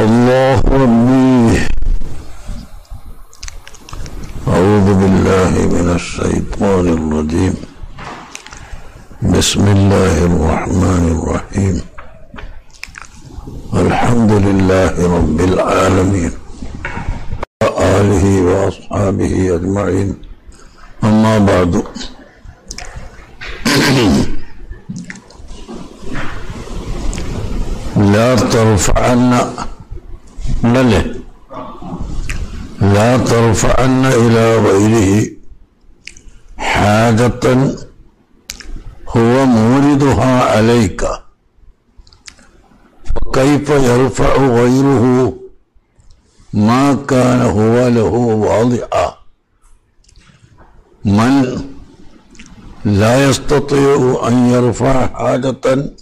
الله ربي أعوذ بالله من الشيطان الرجيم بسم الله الرحمن الرحيم الحمد لله رب العالمين وآله وأصحابه أجمعين أما بعد لا ترفعن مله لا ترفعن إلى غيره حاجة هو موردها عليك فكيف يرفع غيره ما كان هو له واضعا من لا يستطيع أن يرفع حاجة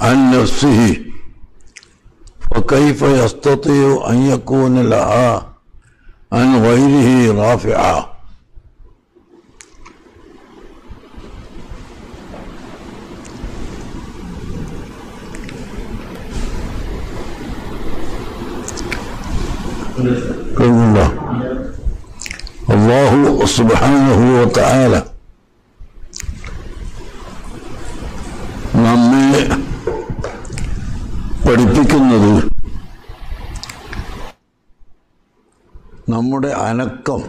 عن نفسه وكيف يستطيع أن يكون لها عن غيره رافعة الله الله سبحانه وتعالى نعم പഠിപ്പിക്കുന്നത് നമ്മുടെ അനക്കം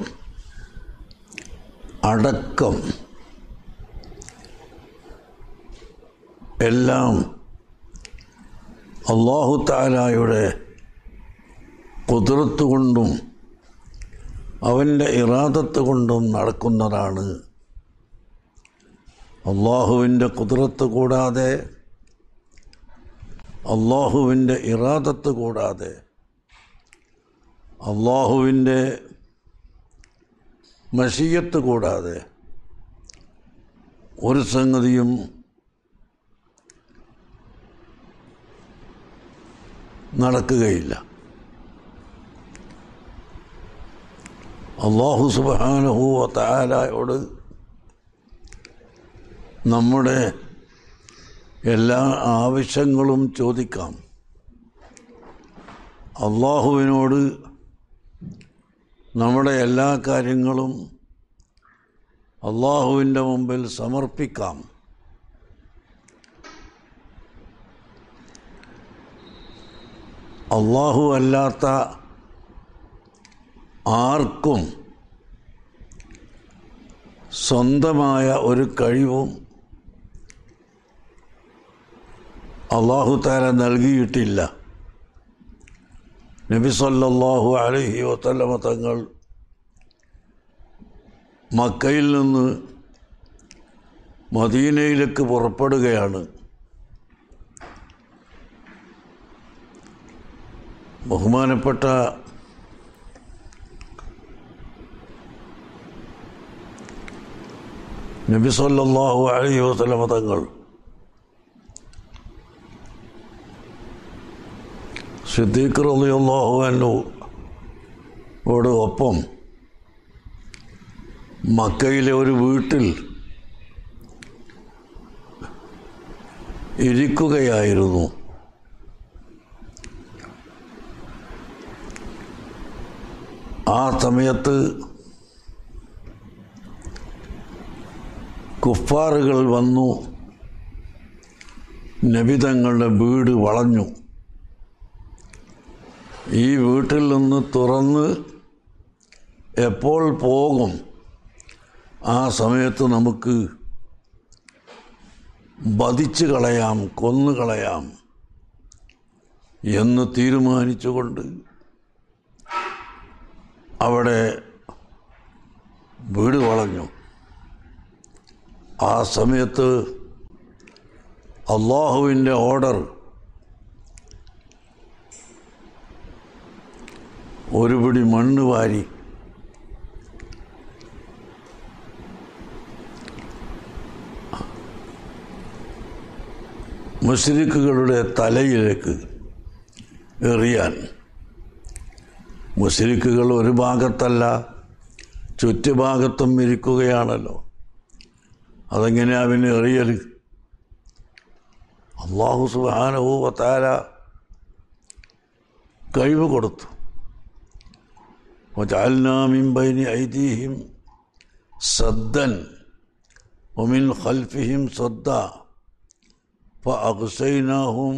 അടക്കം എല്ലാം അള്ളാഹു താലായുടെ കുതിർത്ത് കൊണ്ടും അവൻ്റെ ഇറാദത്ത് കൊണ്ടും നടക്കുന്നതാണ് അള്ളാഹുവിൻ്റെ കുതിർത്ത് കൂടാതെ അള്ളാഹുവിൻ്റെ ഇറാദത്ത് കൂടാതെ അള്ളാഹുവിൻ്റെ മഷീയത്ത് കൂടാതെ ഒരു സംഗതിയും നടക്കുകയില്ല അള്ളാഹു സുബാനുഹൂവത്തായാലയോട് നമ്മുടെ എല്ലാ ആവശ്യങ്ങളും ചോദിക്കാം അള്ളാഹുവിനോട് നമ്മുടെ എല്ലാ കാര്യങ്ങളും അള്ളാഹുവിൻ്റെ മുമ്പിൽ സമർപ്പിക്കാം അള്ളാഹു അല്ലാത്ത ആർക്കും സ്വന്തമായ ഒരു കഴിവും അള്ളാഹു താര നൽകിയിട്ടില്ല നബി സല്ലാഹു അലഹി വത്തല്ല തങ്ങൾ മക്കയിൽ നിന്ന് മദീനയിലേക്ക് പുറപ്പെടുകയാണ് ബഹുമാനപ്പെട്ട നബി അലഹി വസ്ലമതങ്ങൾ തങ്ങൾ സിദ്ദീഖ് ഓട് ഒപ്പം മക്കയിലെ ഒരു വീട്ടിൽ ഇരിക്കുകയായിരുന്നു ആ സമയത്ത് കുഫാറുകൾ വന്നു നബിതങ്ങളുടെ വീട് വളഞ്ഞു ഈ വീട്ടിൽ നിന്ന് തുറന്ന് എപ്പോൾ പോകും ആ സമയത്ത് നമുക്ക് വധിച്ചു കളയാം കൊന്നു കളയാം എന്ന് തീരുമാനിച്ചുകൊണ്ട് അവിടെ വീട് വളഞ്ഞു ആ സമയത്ത് അള്ളാഹുവിൻ്റെ ഓർഡർ ഒരുപിടി മണ്ണ് വാരി മുസ്ലിക്കുകളുടെ തലയിലേക്ക് എറിയാൻ മുസ്ലിക്കുകൾ ഒരു ഭാഗത്തല്ല ചുറ്റുഭാഗത്തും ഇരിക്കുകയാണല്ലോ അതെങ്ങനെ അവന് എറിയൽ അള്ളാഹു സുബാനഹു വത്താര കഴിവ് കൊടുത്തു وجعلنا من بين أيديهم سدا ومن خلفهم سدا فأغسيناهم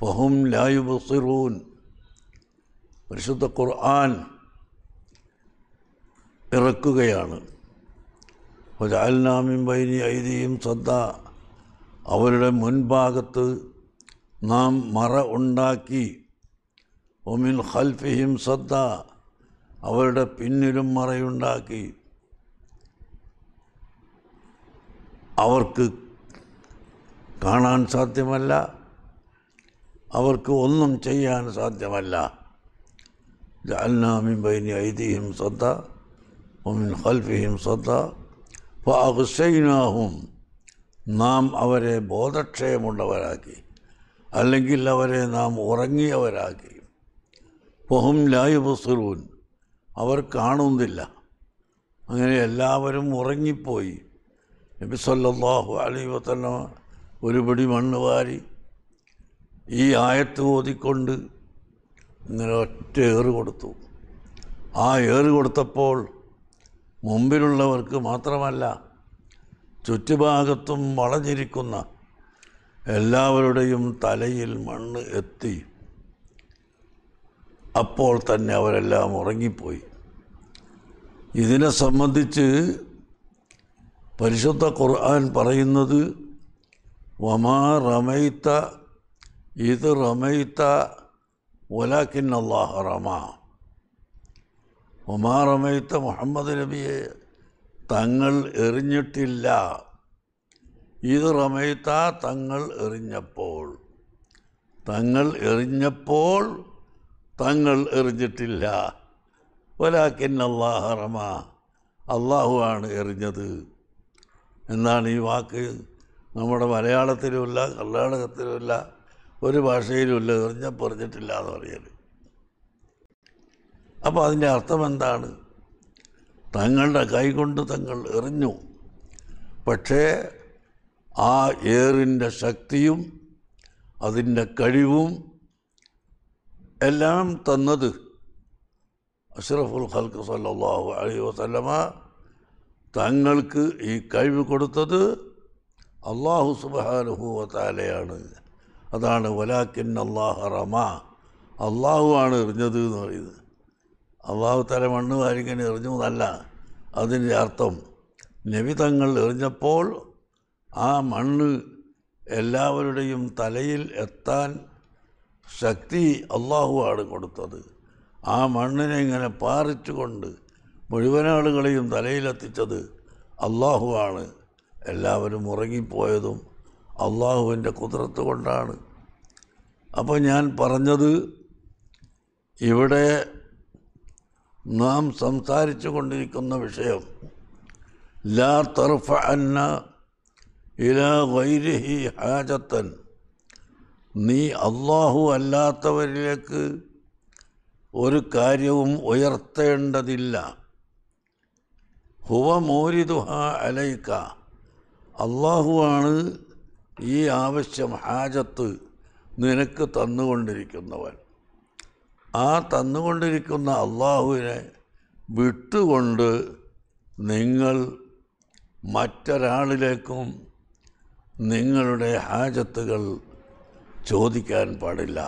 فهم لا يبصرون പരിശുദ്ധ ഖുർആൻ ഇറക്കുകയാണ് ഒരാൽനാമിൻ ബൈനി ഐതിയും ശ്രദ്ധ അവരുടെ മുൻഭാഗത്ത് നാം മറ ഉണ്ടാക്കി ഒമിൻ ഖൽഫിഹിം സദ്ദ അവരുടെ പിന്നിലും മറയുണ്ടാക്കി അവർക്ക് കാണാൻ സാധ്യമല്ല അവർക്ക് ഒന്നും ചെയ്യാൻ സാധ്യമല്ല ജാൽനാമിൻ ബൈനി ഐതിഹിം സദ്ദ ഒമിൻ ഖൽഫിഹിം സദ്ദ ഫുസൈനാഹും നാം അവരെ ബോധക്ഷയമുള്ളവരാക്കി അല്ലെങ്കിൽ അവരെ നാം ഉറങ്ങിയവരാക്കി പൊഹും ലായു ബുസുറൂൻ അവർ കാണുന്നില്ല അങ്ങനെ എല്ലാവരും ഉറങ്ങിപ്പോയി നബി സല്ലാഹു അലൈ വത്തല്ല ഒരുപടി മണ്ണ് വാരി ഈ ആയത്ത് ഓതിക്കൊണ്ട് ഇങ്ങനെ ഒറ്റ ഏറ് കൊടുത്തു ആ ഏറ് കൊടുത്തപ്പോൾ മുമ്പിലുള്ളവർക്ക് മാത്രമല്ല ചുറ്റുഭാഗത്തും വളഞ്ഞിരിക്കുന്ന എല്ലാവരുടെയും തലയിൽ മണ്ണ് എത്തി അപ്പോൾ തന്നെ അവരെല്ലാം ഉറങ്ങിപ്പോയി ഇതിനെ സംബന്ധിച്ച് പരിശുദ്ധ ഖുർആൻ പറയുന്നത് വമാ റമൈത്ത ഇത് റമൈത്ത ഒലാക്കിൻ അള്ളാഹ് റമ ഒമാ റമൈത്ത മുഹമ്മദ് നബിയെ തങ്ങൾ എറിഞ്ഞിട്ടില്ല ഇത് റമൈത്ത തങ്ങൾ എറിഞ്ഞപ്പോൾ തങ്ങൾ എറിഞ്ഞപ്പോൾ തങ്ങൾ എറിഞ്ഞിട്ടില്ല വലാക്കിൻ അള്ളാഹറമ അള്ളാഹു ആണ് എറിഞ്ഞത് എന്നാണ് ഈ വാക്ക് നമ്മുടെ മലയാളത്തിലുമില്ല കർണാടകത്തിലുമില്ല ഒരു ഭാഷയിലുമില്ല എറിഞ്ഞപ്പോൾ പറഞ്ഞിട്ടില്ല എന്ന് പറയൽ അപ്പോൾ അതിൻ്റെ അർത്ഥം എന്താണ് തങ്ങളുടെ കൈകൊണ്ട് തങ്ങൾ എറിഞ്ഞു പക്ഷേ ആ ഏറിൻ്റെ ശക്തിയും അതിൻ്റെ കഴിവും എല്ലാം തന്നത് അഷ്റഫുൽ ഖൽക്ക് സല്ലാഹു അലൈഹി വസല്ലമ തങ്ങൾക്ക് ഈ കഴിവ് കൊടുത്തത് അള്ളാഹു സുബാനുഹു താലയാണ് അതാണ് വലാക്കിൻ അള്ളാഹ് റമ അള്ളാഹു ആണ് എറിഞ്ഞത് എന്ന് പറയുന്നത് അള്ളാഹു തല മണ്ണ് എറിഞ്ഞു എന്നല്ല അതിൻ്റെ അർത്ഥം നബി തങ്ങൾ എറിഞ്ഞപ്പോൾ ആ മണ്ണ് എല്ലാവരുടെയും തലയിൽ എത്താൻ ശക്തി അള്ളാഹുവാണ് കൊടുത്തത് ആ മണ്ണിനെ ഇങ്ങനെ പാറിച്ചുകൊണ്ട് മുഴുവൻ ആളുകളെയും തലയിലെത്തിച്ചത് അള്ളാഹുവാണ് എല്ലാവരും ഉറങ്ങിപ്പോയതും അള്ളാഹുവിൻ്റെ കുതിരത്ത് കൊണ്ടാണ് അപ്പോൾ ഞാൻ പറഞ്ഞത് ഇവിടെ നാം സംസാരിച്ചു കൊണ്ടിരിക്കുന്ന വിഷയം ലാ തർഫ അന്ന ഇല വൈരഹി ഹാജത്തൻ നീ അള്ളാഹു അല്ലാത്തവരിലേക്ക് ഒരു കാര്യവും ഉയർത്തേണ്ടതില്ല ഹുവ മോരിതുഹ അലൈക്ക അള്ളാഹുവാണ് ഈ ആവശ്യം ഹാജത്ത് നിനക്ക് തന്നുകൊണ്ടിരിക്കുന്നവൻ ആ തന്നുകൊണ്ടിരിക്കുന്ന അള്ളാഹുവിനെ വിട്ടുകൊണ്ട് നിങ്ങൾ മറ്റൊരാളിലേക്കും നിങ്ങളുടെ ഹാജത്തുകൾ ചോദിക്കാൻ പാടില്ല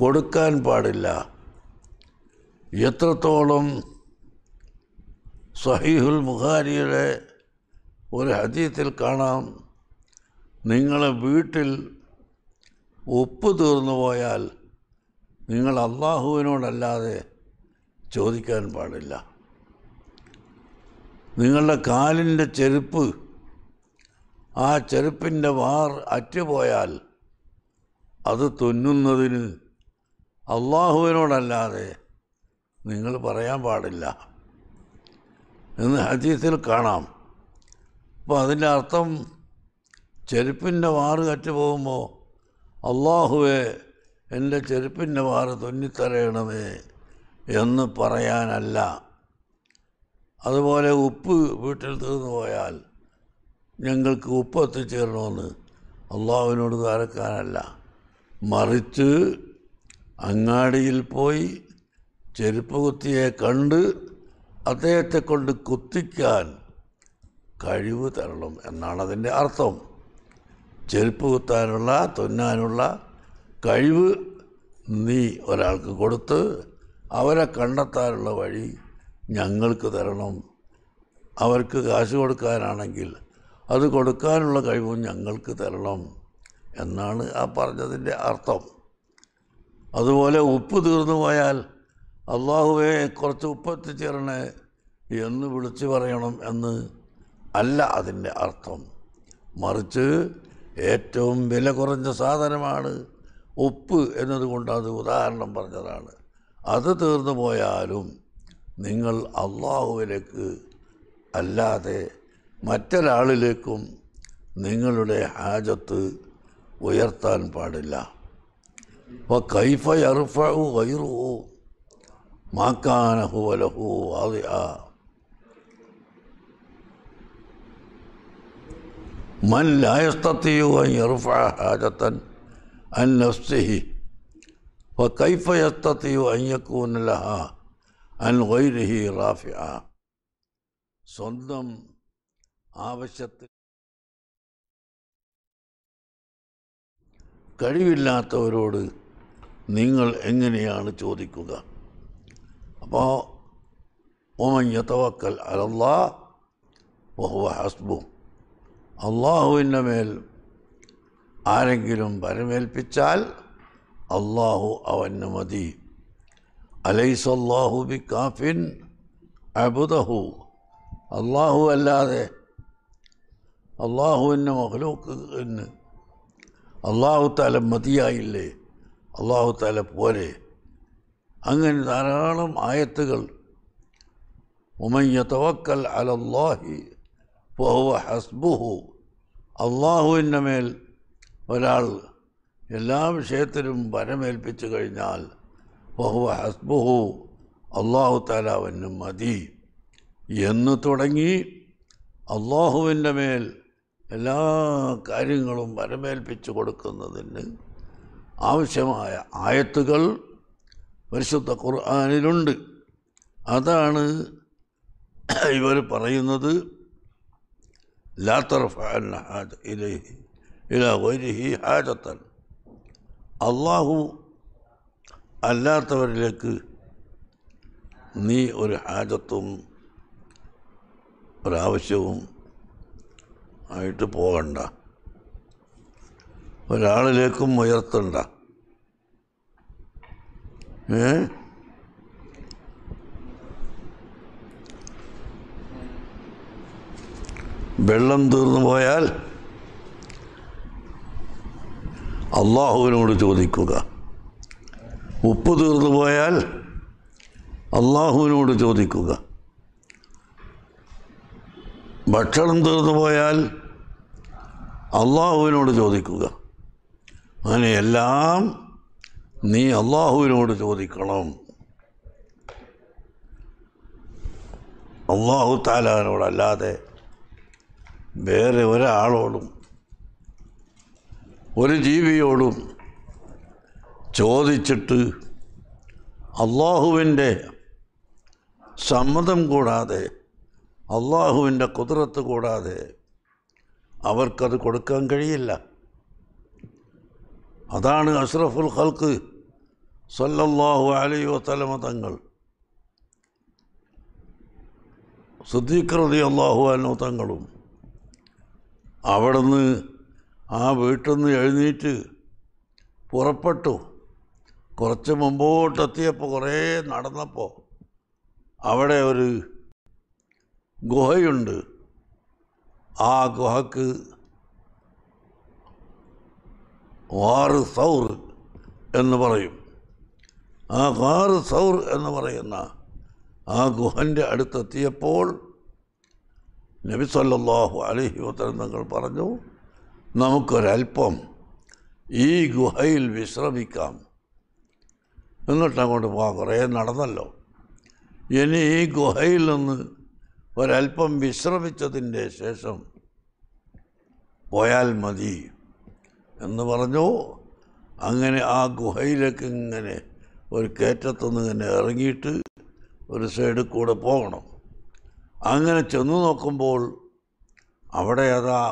കൊടുക്കാൻ പാടില്ല എത്രത്തോളം സഹീഹുൽ മുഖാരിയുടെ ഒരു ഹദീത്തിൽ കാണാം നിങ്ങളെ വീട്ടിൽ ഉപ്പ് തീർന്നു പോയാൽ നിങ്ങൾ അള്ളാഹുവിനോടല്ലാതെ ചോദിക്കാൻ പാടില്ല നിങ്ങളുടെ കാലിൻ്റെ ചെരുപ്പ് ആ ചെരുപ്പിൻ്റെ വാർ അറ്റുപോയാൽ അത് തൊന്നുന്നതിന് അള്ളാഹുവിനോടല്ലാതെ നിങ്ങൾ പറയാൻ പാടില്ല എന്ന് ഹദീസിൽ കാണാം അപ്പോൾ അതിൻ്റെ അർത്ഥം ചെരുപ്പിൻ്റെ വാറ് കറ്റ് പോകുമ്പോൾ അള്ളാഹുവെ എൻ്റെ ചെരുപ്പിൻ്റെ വാറ് തൊന്നിത്തരയണമേ എന്ന് പറയാനല്ല അതുപോലെ ഉപ്പ് വീട്ടിൽ തീർന്നു പോയാൽ ഞങ്ങൾക്ക് ഉപ്പ് എത്തിച്ചേരണമെന്ന് അള്ളാഹുവിനോട് കാരക്കാനല്ല മറിച്ച് അങ്ങാടിയിൽ പോയി ചെരുപ്പ് കുത്തിയെ കണ്ട് അദ്ദേഹത്തെ കൊണ്ട് കുത്തിക്കാൻ കഴിവ് തരണം എന്നാണ് അതിൻ്റെ അർത്ഥം ചെരുപ്പ് കുത്താനുള്ള തുന്നാനുള്ള കഴിവ് നീ ഒരാൾക്ക് കൊടുത്ത് അവരെ കണ്ടെത്താനുള്ള വഴി ഞങ്ങൾക്ക് തരണം അവർക്ക് കാശ് കൊടുക്കാനാണെങ്കിൽ അത് കൊടുക്കാനുള്ള കഴിവും ഞങ്ങൾക്ക് തരണം എന്നാണ് ആ പറഞ്ഞതിൻ്റെ അർത്ഥം അതുപോലെ ഉപ്പ് തീർന്നു പോയാൽ അള്ളാഹുവെ കുറച്ച് ഉപ്പ് എത്തിച്ചേരണേ എന്ന് വിളിച്ചു പറയണം എന്ന് അല്ല അതിൻ്റെ അർത്ഥം മറിച്ച് ഏറ്റവും വില കുറഞ്ഞ സാധനമാണ് ഉപ്പ് എന്നതുകൊണ്ട് അത് ഉദാഹരണം പറഞ്ഞതാണ് അത് തീർന്നു പോയാലും നിങ്ങൾ അള്ളാഹുവിലേക്ക് അല്ലാതെ മറ്റൊരാളിലേക്കും നിങ്ങളുടെ ഹാജത്ത് ഉയർത്താൻ പാടില്ല അപ്പോൾ കൈഫ എറുഫു വൈറു മാക്കാനഹു വലഹു വാദിയ മൻ ലായസ്തത്തിയു എറുഫ ഹാജത്തൻ അൻ നഫ്സിഹി وكيف يستطيع أن يكون لها عن غيره رافعة സ്വന്തം ആവശ്യത്തിൽ കഴിവില്ലാത്തവരോട് നിങ്ങൾ എങ്ങനെയാണ് ചോദിക്കുക അപ്പോൾ ഒമൻ യത്തവക്കൽ അലല്ലാ ബഹുവ ഹസ്ബു അള്ളാഹുവിൻ്റെ മേൽ ആരെങ്കിലും പരമേൽപ്പിച്ചാൽ അള്ളാഹു അവന് മതി അലൈസല്ലാഹു ബി കാഫിൻ അബുദഹു അള്ളാഹു അല്ലാതെ അള്ളാഹുവിൻ്റെ മഹ്ലൂക്കിന് അള്ളാഹു താല മതിയായില്ലേ അള്ളാഹു താല പോരെ അങ്ങനെ ധാരാളം ആയത്തുകൾ ഉമയ്യ തവക്കൽ അലല്ലാഹി ഫഹുവ ഹസ്ബുഹു അള്ളാഹുവിൻ്റെ മേൽ ഒരാൾ എല്ലാ വിഷയത്തിലും വരമേൽപ്പിച്ചു കഴിഞ്ഞാൽ ബഹുവ ഹസ്ബുഹു അള്ളാഹു താലാവിനും മതി എന്ന് തുടങ്ങി അള്ളാഹുവിൻ്റെ മേൽ എല്ലാ കാര്യങ്ങളും വരമേൽപ്പിച്ചു കൊടുക്കുന്നതിന് ആവശ്യമായ ആയത്തുകൾ പരിശുദ്ധ ഖുർആാനിലുണ്ട് അതാണ് ഇവർ പറയുന്നത് ഹാജത്തൻ അള്ളാഹു അല്ലാത്തവരിലേക്ക് നീ ഒരു ഹാജത്തും ഒരാവശ്യവും ആയിട്ട് പോകണ്ട ഒരാളിലേക്കും ഉയർത്തണ്ട ഏ വെള്ളം തീർന്നു പോയാൽ അള്ളാഹുവിനോട് ചോദിക്കുക ഉപ്പ് തീർന്നു പോയാൽ അള്ളാഹുവിനോട് ചോദിക്കുക ഭക്ഷണം തീർന്നു പോയാൽ അള്ളാഹുവിനോട് ചോദിക്കുക അങ്ങനെ എല്ലാം നീ അള്ളാഹുവിനോട് ചോദിക്കണം അള്ളാഹു താലാനോടല്ലാതെ വേറെ ഒരാളോടും ഒരു ജീവിയോടും ചോദിച്ചിട്ട് അള്ളാഹുവിൻ്റെ സമ്മതം കൂടാതെ അള്ളാഹുവിൻ്റെ കുതിരത്ത് കൂടാതെ അവർക്കത് കൊടുക്കാൻ കഴിയില്ല അതാണ് അഷ്റഫുൽ ഖൽക്ക് സല്ലല്ലാഹു അലൈ വസലമ തങ്ങൾ സുദ്ദീഖ് അള്ളാഹു അനോ തങ്ങളും അവിടുന്ന് ആ വീട്ടിൽ നിന്ന് എഴുന്നേറ്റ് പുറപ്പെട്ടു കുറച്ച് മുമ്പോട്ടെത്തിയപ്പോൾ കുറേ നടന്നപ്പോൾ അവിടെ ഒരു ഗുഹയുണ്ട് ആ ഗുഹക്ക് വാറ് സൗർ എന്ന് പറയും ആ വാറ് സൗർ എന്ന് പറയുന്ന ആ ഗുഹൻ്റെ അടുത്തെത്തിയപ്പോൾ നബി സല്ലാഹു അലഹി തങ്ങൾ പറഞ്ഞു നമുക്കൊരൽപ്പം ഈ ഗുഹയിൽ വിശ്രമിക്കാം എന്നിട്ടങ്ങോട്ട് അങ്ങോട്ട് പോകാം കുറേ നടന്നല്ലോ ഇനി ഈ ഗുഹയിൽ നിന്ന് ഒരല്പം വിശ്രമിച്ചതിൻ്റെ ശേഷം പോയാൽ മതി എന്ന് പറഞ്ഞു അങ്ങനെ ആ ഗുഹയിലേക്ക് ഇങ്ങനെ ഒരു കയറ്റത്തുനിന്ന് ഇങ്ങനെ ഇറങ്ങിയിട്ട് ഒരു സൈഡ് കൂടെ പോകണം അങ്ങനെ ചെന്നു നോക്കുമ്പോൾ അവിടെ അതാ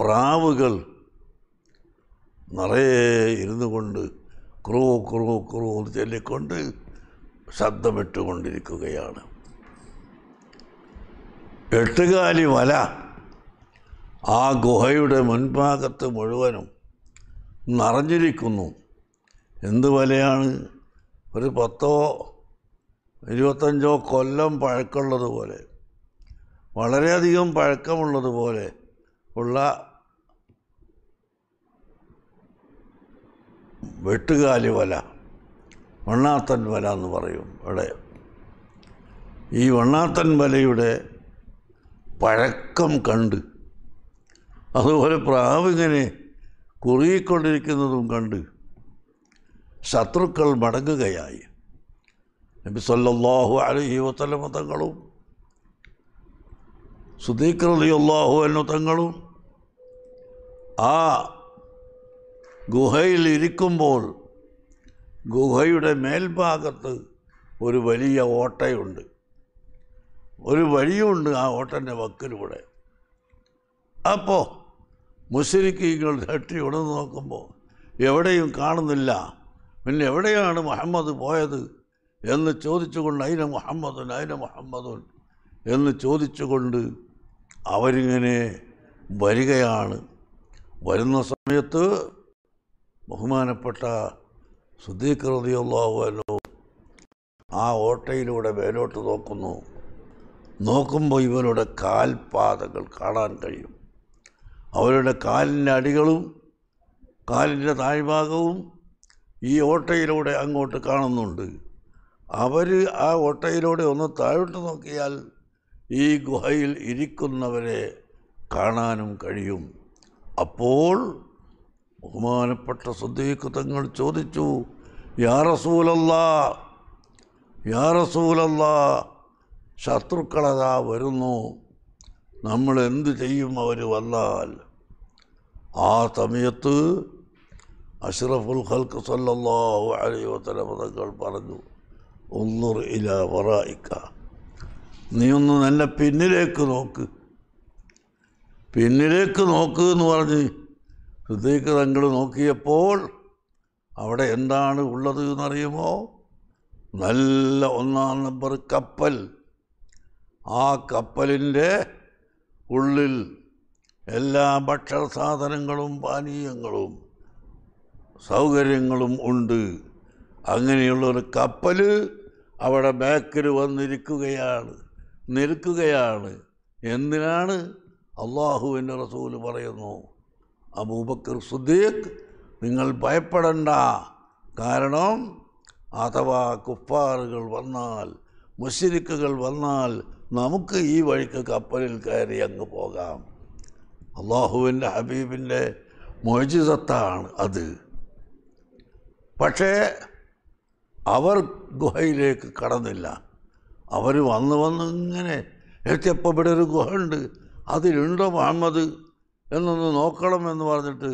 പ്രാവുകൾ നിറയെ ഇരുന്നു കൊണ്ട് ക്രൂ ക്രൂ ക്രൂ ചൊല്ലിക്കൊണ്ട് ശബ്ദമിട്ടുകൊണ്ടിരിക്കുകയാണ് എട്ടുകാലി വല ആ ഗുഹയുടെ മുൻഭാഗത്ത് മുഴുവനും നിറഞ്ഞിരിക്കുന്നു എന്ത് വലയാണ് ഒരു പത്തോ ഇരുപത്തഞ്ചോ കൊല്ലം പഴക്കമുള്ളതുപോലെ വളരെയധികം പഴക്കമുള്ളതുപോലെ ഉള്ള വെട്ടുകാലി വല വണ്ണാത്തൻ വല എന്ന് പറയും അവിടെ ഈ വണ്ണാത്തൻ വലയുടെ പഴക്കം കണ്ട് അതുപോലെ പ്രാവിങ്ങനെ കുറുകിക്കൊണ്ടിരിക്കുന്നതും കണ്ട് ശത്രുക്കൾ മടങ്ങുകയായി നബി സല്ലാഹു അലഹി വസ്ലമ മതങ്ങളും സുദീഖ് റലിയുള്ളാഹു എന്ന തങ്ങളും ആ ഗുഹയിൽ ഇരിക്കുമ്പോൾ ഗുഹയുടെ മേൽഭാഗത്ത് ഒരു വലിയ ഓട്ടയുണ്ട് ഒരു വഴിയുണ്ട് ആ ഓട്ടൻ്റെ വക്കിലൂടെ അപ്പോൾ മുസ്ലിക്കീകൾ ഹട്ടി ഉണർന്നു നോക്കുമ്പോൾ എവിടെയും കാണുന്നില്ല പിന്നെ എവിടെയാണ് മുഹമ്മദ് പോയത് എന്ന് ചോദിച്ചുകൊണ്ട് അതിന് മുഹമ്മദുൻ അതിന് മുഹമ്മദുൻ എന്ന് ചോദിച്ചുകൊണ്ട് അവരിങ്ങനെ വരികയാണ് വരുന്ന സമയത്ത് ബഹുമാനപ്പെട്ട സുദ്ദീഖ് റതിയുള്ള ആ ഓട്ടയിലൂടെ മേലോട്ട് നോക്കുന്നു നോക്കുമ്പോൾ ഇവരുടെ കാൽപാതകൾ കാണാൻ കഴിയും അവരുടെ കാലിൻ്റെ അടികളും കാലിൻ്റെ താഴ്ഭാഗവും ഈ ഓട്ടയിലൂടെ അങ്ങോട്ട് കാണുന്നുണ്ട് അവർ ആ ഓട്ടയിലൂടെ ഒന്ന് താഴോട്ട് നോക്കിയാൽ ഈ ഗുഹയിൽ ഇരിക്കുന്നവരെ കാണാനും കഴിയും അപ്പോൾ ബഹുമാനപ്പെട്ട സദ്ദീഖ് തങ്ങൾ ചോദിച്ചു യാ റസൂലല്ലാ യാ ശത്രുക്കളതാ വരുന്നു നമ്മൾ എന്ത് ചെയ്യും അവർ വന്നാൽ ആ സമയത്ത് അഷ്റഫുൽ ഖൽക്ക് സല്ലാഹു അലൈ വസലമതങ്ങൾ പറഞ്ഞു ഒന്നുർ ഇല വറായിക്ക നീ ഒന്ന് നല്ല പിന്നിലേക്ക് നോക്ക് പിന്നിലേക്ക് നോക്ക് എന്ന് പറഞ്ഞ് ഹൃദയക്ക് തങ്ങൾ നോക്കിയപ്പോൾ അവിടെ എന്താണ് ഉള്ളത് എന്നറിയുമോ നല്ല ഒന്നാം നമ്പർ കപ്പൽ ആ കപ്പലിൻ്റെ ഉള്ളിൽ എല്ലാ ഭക്ഷണസാധനങ്ങളും പാനീയങ്ങളും സൗകര്യങ്ങളും ഉണ്ട് അങ്ങനെയുള്ളൊരു കപ്പൽ അവിടെ ബാക്കിൽ വന്നിരിക്കുകയാണ് നിൽക്കുകയാണ് എന്തിനാണ് അള്ളാഹുവിൻ്റെ റസൂൽ പറയുന്നു അബൂബക്കർ സുദ്ദീഖ് നിങ്ങൾ ഭയപ്പെടണ്ട കാരണം അഥവാ കുപ്പാറുകൾ വന്നാൽ മുസ്ലിക്കുകൾ വന്നാൽ നമുക്ക് ഈ വഴിക്ക് കപ്പലിൽ കയറി അങ്ങ് പോകാം അള്ളാഹുവിൻ്റെ ഹബീബിൻ്റെ മൊഴിജിതത്താണ് അത് പക്ഷേ അവർ ഗുഹയിലേക്ക് കടന്നില്ല അവർ വന്ന് വന്ന് ഇങ്ങനെ എത്തിയപ്പോൾ ഇവിടെ ഒരു ഗുഹയുണ്ട് അതിലുണ്ടോ മുഹമ്മദ് എന്നൊന്ന് നോക്കണം എന്ന് പറഞ്ഞിട്ട്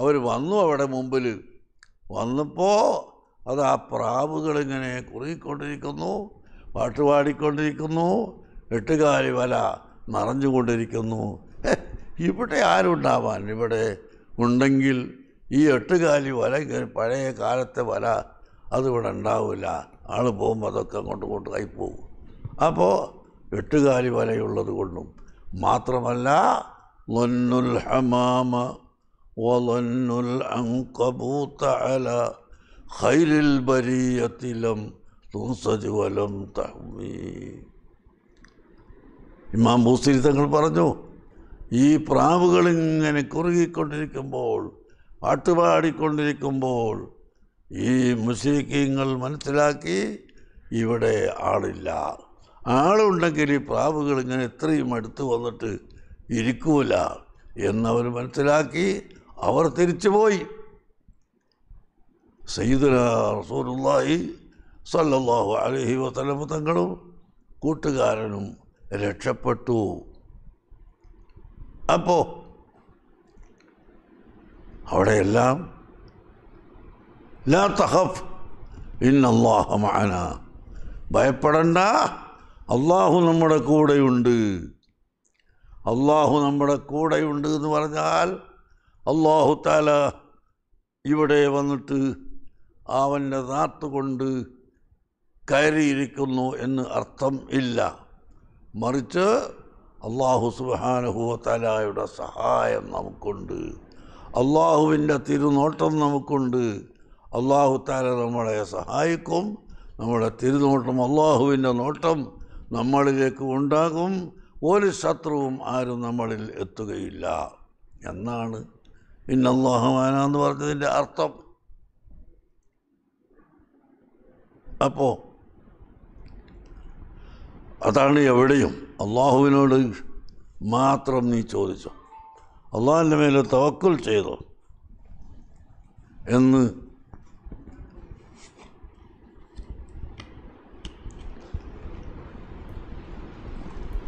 അവർ വന്നു അവിടെ മുമ്പിൽ വന്നപ്പോൾ അത് ആ പ്രാവുകളിങ്ങനെ കുറുകിക്കൊണ്ടിരിക്കുന്നു പാട്ടുപാടിക്കൊണ്ടിരിക്കുന്നു എട്ടുകാലി വല മറഞ്ഞുകൊണ്ടിരിക്കുന്നു ഇവിടെ ആരുണ്ടാവാൻ ഇവിടെ ഉണ്ടെങ്കിൽ ഈ എട്ടുകാലി വല പഴയ കാലത്തെ വല അതിവിടെ ഉണ്ടാവില്ല ആൾ പോകുമ്പോൾ അതൊക്കെ അങ്ങോട്ട് കൊണ്ട് കൈപ്പോകും അപ്പോൾ എട്ടുകാലി വലയുള്ളത് കൊണ്ടും മാത്രമല്ല ലൊന്നുൽ ഹമാമ ഒലൊന്നുൽ അല ഖൈലിൽ ബരീയത്തിലം തുസജുവലം തഹ്മീ ഇമാം മൂസിരി തങ്ങൾ പറഞ്ഞു ഈ പ്രാവുകൾ ഇങ്ങനെ കുറുകിക്കൊണ്ടിരിക്കുമ്പോൾ പാട്ടുപാടിക്കൊണ്ടിരിക്കുമ്പോൾ ഈ മുസ്ലിക്കീങ്ങൾ മനസ്സിലാക്കി ഇവിടെ ആളില്ല ആളുണ്ടെങ്കിൽ ഈ പ്രാവുകൾ ഇങ്ങനെ ഇത്രയും അടുത്ത് വന്നിട്ട് ഇരിക്കൂല എന്നവർ മനസ്സിലാക്കി അവർ തിരിച്ചുപോയി സയ്യിദുല റസൂലുള്ളാഹി സല്ലല്ലാഹു അലൈഹി വസല്ലം തങ്ങളും കൂട്ടുകാരനും രക്ഷപ്പെട്ടു അപ്പോ അവിടെയെല്ലാം ലാ തഹഫ് ഇന്നല്ലാഹ ഭയപ്പെടണ്ട അള്ളാഹു നമ്മുടെ കൂടെയുണ്ട് അള്ളാഹു നമ്മുടെ കൂടെയുണ്ട് എന്ന് പറഞ്ഞാൽ അള്ളാഹു താല ഇവിടെ വന്നിട്ട് അവൻ്റെ നാത്തുകൊണ്ട് കയറിയിരിക്കുന്നു എന്ന് അർത്ഥം ഇല്ല മറിച്ച് അള്ളാഹു സുബാനുഹുവത്തലായുടെ സഹായം നമുക്കുണ്ട് അള്ളാഹുവിൻ്റെ തിരുനോട്ടം നമുക്കുണ്ട് അള്ളാഹു താല നമ്മളെ സഹായിക്കും നമ്മുടെ തിരുനോട്ടം അള്ളാഹുവിൻ്റെ നോട്ടം നമ്മളിലേക്ക് ഉണ്ടാകും ഒരു ശത്രുവും ആരും നമ്മളിൽ എത്തുകയില്ല എന്നാണ് ഇന്നല്ലാഹുമാന എന്ന് പറഞ്ഞതിൻ്റെ അർത്ഥം അപ്പോൾ അതാണ് എവിടെയും അള്ളാഹുവിനോട് മാത്രം നീ ചോദിച്ചു അള്ളാഹുവിൻ്റെ മേലെ തവക്കുൽ ചെയ്തു എന്ന്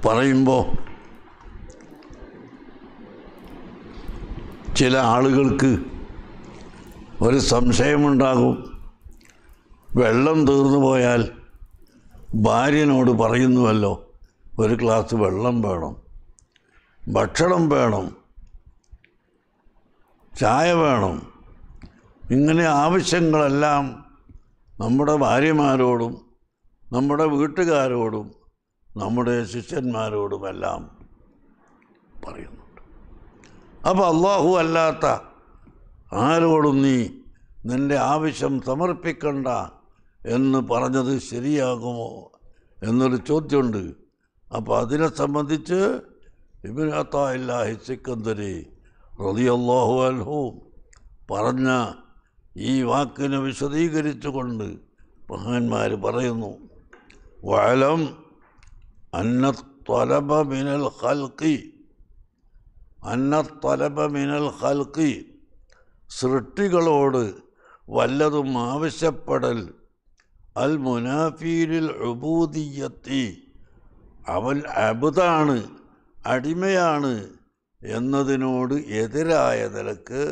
പറയുമ്പോൾ ചില ആളുകൾക്ക് ഒരു സംശയമുണ്ടാകും വെള്ളം തീർന്നു പോയാൽ ഭാര്യനോട് പറയുന്നുവല്ലോ ഒരു ഗ്ലാസ് വെള്ളം വേണം ഭക്ഷണം വേണം ചായ വേണം ഇങ്ങനെ ആവശ്യങ്ങളെല്ലാം നമ്മുടെ ഭാര്യമാരോടും നമ്മുടെ വീട്ടുകാരോടും നമ്മുടെ ശിഷ്യന്മാരോടുമെല്ലാം പറയുന്നുണ്ട് അപ്പോൾ അള്ളാഹു അല്ലാത്ത ആരോടും നീ നിൻ്റെ ആവശ്യം സമർപ്പിക്കണ്ട എന്ന് പറഞ്ഞത് ശരിയാകുമോ എന്നൊരു ചോദ്യമുണ്ട് അപ്പോൾ അതിനെ സംബന്ധിച്ച് ഇബിൻ സിക്കന്തരി റതിയല്ലാഹു അൽഹു പറഞ്ഞ ഈ വാക്കിനെ വിശദീകരിച്ചുകൊണ്ട് മഹാന്മാർ പറയുന്നു വലം അന്ന ത്വലബ മിനൽ ഹൽക്കി അന്ന ത്വലബ മിനൽ ഹൽക്കി സൃഷ്ടികളോട് വല്ലതും ആവശ്യപ്പെടൽ അൽ മുനാഫീലിൽ ഉബൂദിയത്തി അവൻ അബുദാണ് അടിമയാണ് എന്നതിനോട് എതിരായ നിലക്ക്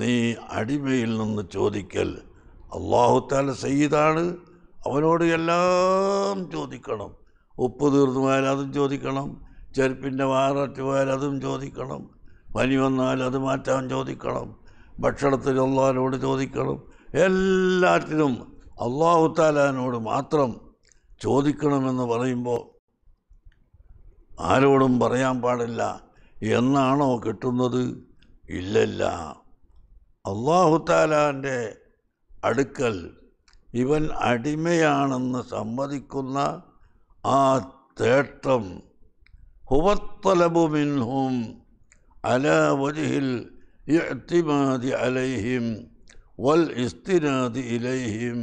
നീ അടിമയിൽ നിന്ന് ചോദിക്കൽ അള്ളാഹുത്താല സയ്യിദാണ് അവനോട് എല്ലാം ചോദിക്കണം ഉപ്പ് തീർന്നു പോയാൽ അതും ചോദിക്കണം ചെരുപ്പിൻ്റെ വാററ്റ് പോയാൽ അതും ചോദിക്കണം പനി വന്നാൽ അത് മാറ്റാൻ ചോദിക്കണം ഭക്ഷണത്തിൽ അള്ളാഹിനോട് ചോദിക്കണം എല്ലാറ്റിനും അള്ളാഹുത്താലാനോട് മാത്രം ചോദിക്കണമെന്ന് പറയുമ്പോൾ ആരോടും പറയാൻ പാടില്ല എന്നാണോ കിട്ടുന്നത് ഇല്ലല്ല അള്ളാഹുത്താലാൻ്റെ അടുക്കൽ ഇവൻ അടിമയാണെന്ന് സമ്മതിക്കുന്ന ആ തേട്ടം ഹുവത്തലബുമിൻഹും അല വജിഹിൽ ഇഅ്തിമാദി അലൈഹിം വൽ ഇസ്തിനാതി ഇലൈഹിം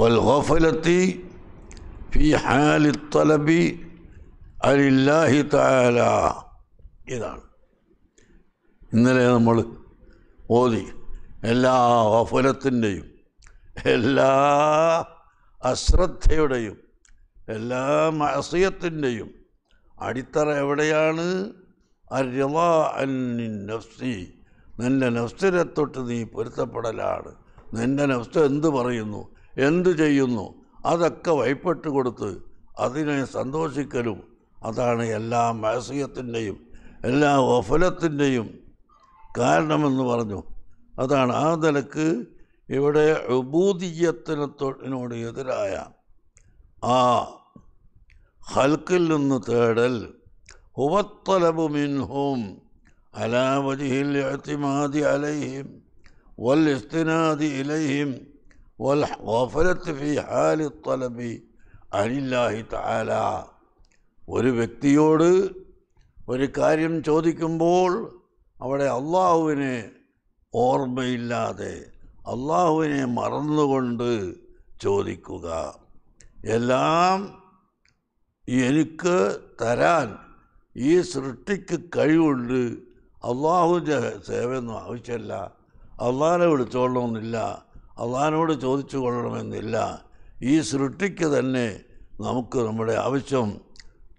والغفلة في حال الطلب അലില്ലാഹി താല ഇതാണ് ഇന്നലെ നമ്മൾ ഓതി എല്ലാ വഫലത്തിൻ്റെയും എല്ലാ അശ്രദ്ധയുടെയും എല്ലാ മസയത്തിൻ്റെയും അടിത്തറ എവിടെയാണ് നഫ്സി നിൻ്റെ നഫ്സിനെ തൊട്ട് നീ പൊരുത്തപ്പെടലാണ് നിൻ്റെ നഫ്സ് എന്ത് പറയുന്നു എന്തു ചെയ്യുന്നു അതൊക്കെ വൈപ്പെട്ട് കൊടുത്ത് അതിനെ സന്തോഷിക്കലും അതാണ് എല്ലാ മാസികത്തിൻ്റെയും എല്ലാ ഓഫലത്തിൻ്റെയും കാരണമെന്ന് പറഞ്ഞു അതാണ് ആ നിലക്ക് ഇവിടെ ഉബൂദീയത്തിനോട് എതിരായ ആ ഹൽക്കിൽ നിന്ന് തേടൽ ഹുവത്തലബു മിൻഹും അലാവജിഹിൽ വജിഹിൽ അലൈഹിം വൽ ഇസ്തിനാദി ഇലൈഹിം അനില്ലാഹി തആല ഒരു വ്യക്തിയോട് ഒരു കാര്യം ചോദിക്കുമ്പോൾ അവിടെ അള്ളാഹുവിനെ ഓർമ്മയില്ലാതെ അള്ളാഹുവിനെ മറന്നുകൊണ്ട് ചോദിക്കുക എല്ലാം എനിക്ക് തരാൻ ഈ സൃഷ്ടിക്ക് കഴിവുണ്ട് അള്ളാഹു സേവയൊന്നും ആവശ്യമില്ല അള്ളാഹിനെ വിളിച്ചോളണമെന്നില്ല അള്ളഹാനോട് ചോദിച്ചു കൊള്ളണമെന്നില്ല ഈ സൃഷ്ടിക്ക് തന്നെ നമുക്ക് നമ്മുടെ ആവശ്യം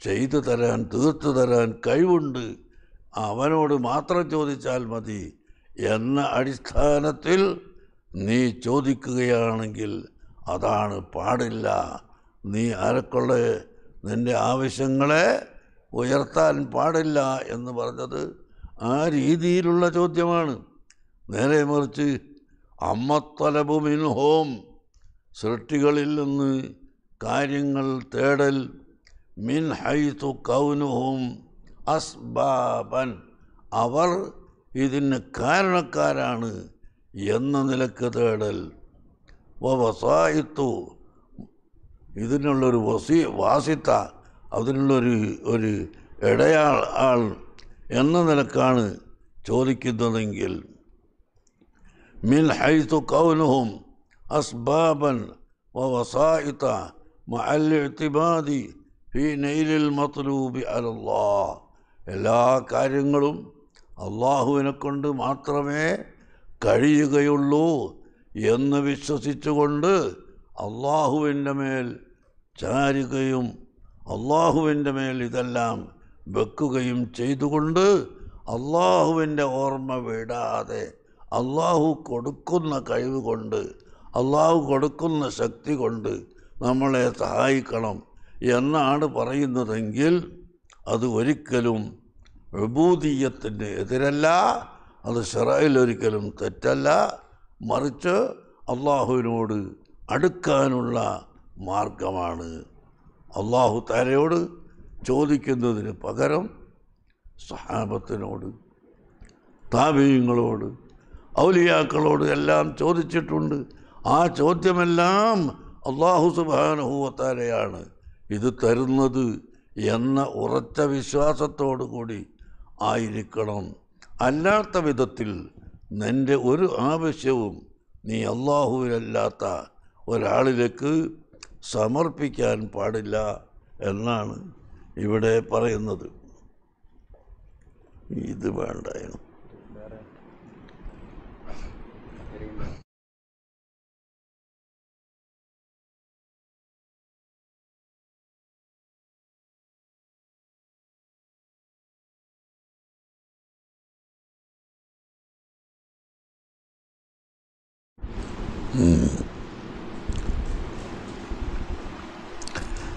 ചെയ്തു തരാൻ തീർത്തു തരാൻ കഴിവുണ്ട് അവനോട് മാത്രം ചോദിച്ചാൽ മതി എന്ന അടിസ്ഥാനത്തിൽ നീ ചോദിക്കുകയാണെങ്കിൽ അതാണ് പാടില്ല നീ ആരക്കുള്ള നിൻ്റെ ആവശ്യങ്ങളെ ഉയർത്താൻ പാടില്ല എന്ന് പറഞ്ഞത് ആ രീതിയിലുള്ള ചോദ്യമാണ് നേരെ മറിച്ച് അമ്മത്തലബു മിൻഹോം സൃഷ്ടികളിൽ നിന്ന് കാര്യങ്ങൾ തേടൽ മിൻ ഹൈതു കൗനുഹും അസ്ബാബൻ അവർ ഇതിന് കാരണക്കാരാണ് എന്ന നിലക്ക് തേടൽ വസായിത്തു ഇതിനുള്ളൊരു വസി വാസിത്ത അതിനുള്ളൊരു ഒരു ഇടയാൾ ആൾ എന്ന നിലക്കാണ് ചോദിക്കുന്നതെങ്കിൽ من حيث كونهم أسبابا ووسائط مع الاعتماد في نيل المطلوب على الله എല്ലാ കാര്യങ്ങളും അള്ളാഹുവിനെ കൊണ്ട് മാത്രമേ കഴിയുകയുള്ളൂ എന്ന് വിശ്വസിച്ചുകൊണ്ട് അള്ളാഹുവിൻ്റെ മേൽ ചാരുകയും അള്ളാഹുവിൻ്റെ മേൽ ഇതെല്ലാം വെക്കുകയും ചെയ്തുകൊണ്ട് അള്ളാഹുവിൻ്റെ ഓർമ്മ വിടാതെ അള്ളാഹു കൊടുക്കുന്ന കഴിവ് കൊണ്ട് അള്ളാഹു കൊടുക്കുന്ന ശക്തി കൊണ്ട് നമ്മളെ സഹായിക്കണം എന്നാണ് പറയുന്നതെങ്കിൽ അത് ഒരിക്കലും വിഭൂതീയത്തിന് എതിരല്ല അത് ഷെറയിൽ ഒരിക്കലും തെറ്റല്ല മറിച്ച് അള്ളാഹുവിനോട് അടുക്കാനുള്ള മാർഗമാണ് അള്ളാഹു താരയോട് ചോദിക്കുന്നതിന് പകരം സഹാബത്തിനോട് താപീയങ്ങളോട് ഔലിയാക്കളോട് എല്ലാം ചോദിച്ചിട്ടുണ്ട് ആ ചോദ്യമെല്ലാം അള്ളാഹു സുബാനുഭൂവത്താരെയാണ് ഇത് തരുന്നത് എന്ന ഉറച്ച വിശ്വാസത്തോടു കൂടി ആയിരിക്കണം അല്ലാത്ത വിധത്തിൽ നിൻ്റെ ഒരു ആവശ്യവും നീ അള്ളാഹുവിനല്ലാത്ത ഒരാളിലേക്ക് സമർപ്പിക്കാൻ പാടില്ല എന്നാണ് ഇവിടെ പറയുന്നത് ഇത് വേണ്ടായിരുന്നു தெரியும்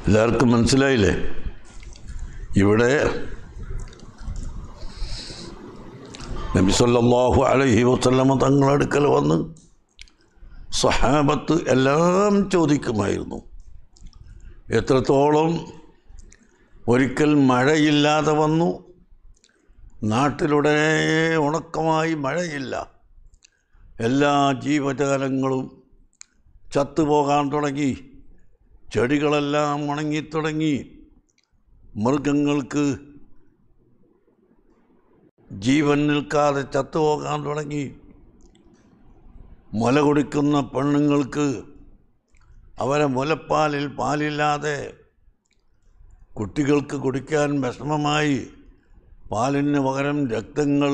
എല്ലാവർക്കും മനസ്സിലായില്ലേ ഇവിടെ നബി സല്ലാഹു അലൈഹി വസ്ലമ തങ്ങളടുക്കൽ വന്ന് സഹാബത്ത് എല്ലാം ചോദിക്കുമായിരുന്നു എത്രത്തോളം ഒരിക്കൽ മഴയില്ലാതെ വന്നു നാട്ടിലുടനെ ഉണക്കമായി മഴയില്ല എല്ലാ ജീവജാലങ്ങളും ചത്തുപോകാൻ തുടങ്ങി ചെടികളെല്ലാം ഉണങ്ങിത്തുടങ്ങി മൃഗങ്ങൾക്ക് ജീവൻ നിൽക്കാതെ ചത്തുപോകാൻ തുടങ്ങി മുല കുടിക്കുന്ന പെണ്ണുങ്ങൾക്ക് അവരെ മുലപ്പാലിൽ പാലില്ലാതെ കുട്ടികൾക്ക് കുടിക്കാൻ വിഷമമായി പാലിന് പകരം രക്തങ്ങൾ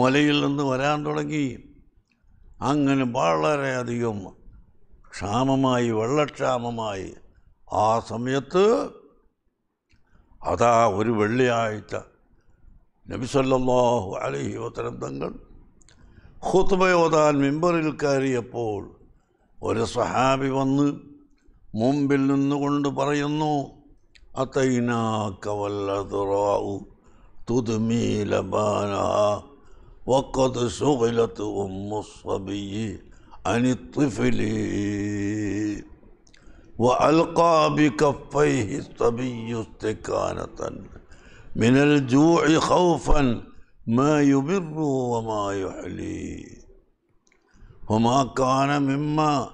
മുലയിൽ നിന്ന് വരാൻ തുടങ്ങി അങ്ങനെ വളരെയധികം ക്ഷാമമായി വെള്ളക്ഷാമമായി ആ സമയത്ത് അതാ ഒരു വെള്ളിയാഴ്ച നബിസല്ലാഹു അലഹി വത്തരന്തങ്ങൾ ഹുത്തുബയോദാൻ മിമ്പറിൽ കയറിയപ്പോൾ ഒരു സഹാബി വന്ന് മുമ്പിൽ നിന്നുകൊണ്ട് പറയുന്നു അതൈന കവല്ലതുറാവു തുതുമീലബാന വക്കത് സുഖലത്ത് ഉമ്മുസ്വബി അനിത്തുഫിലി وألقى بكفيه الصبي استكانة من الجوع خوفا ما يبر وما يحلي وما كان مما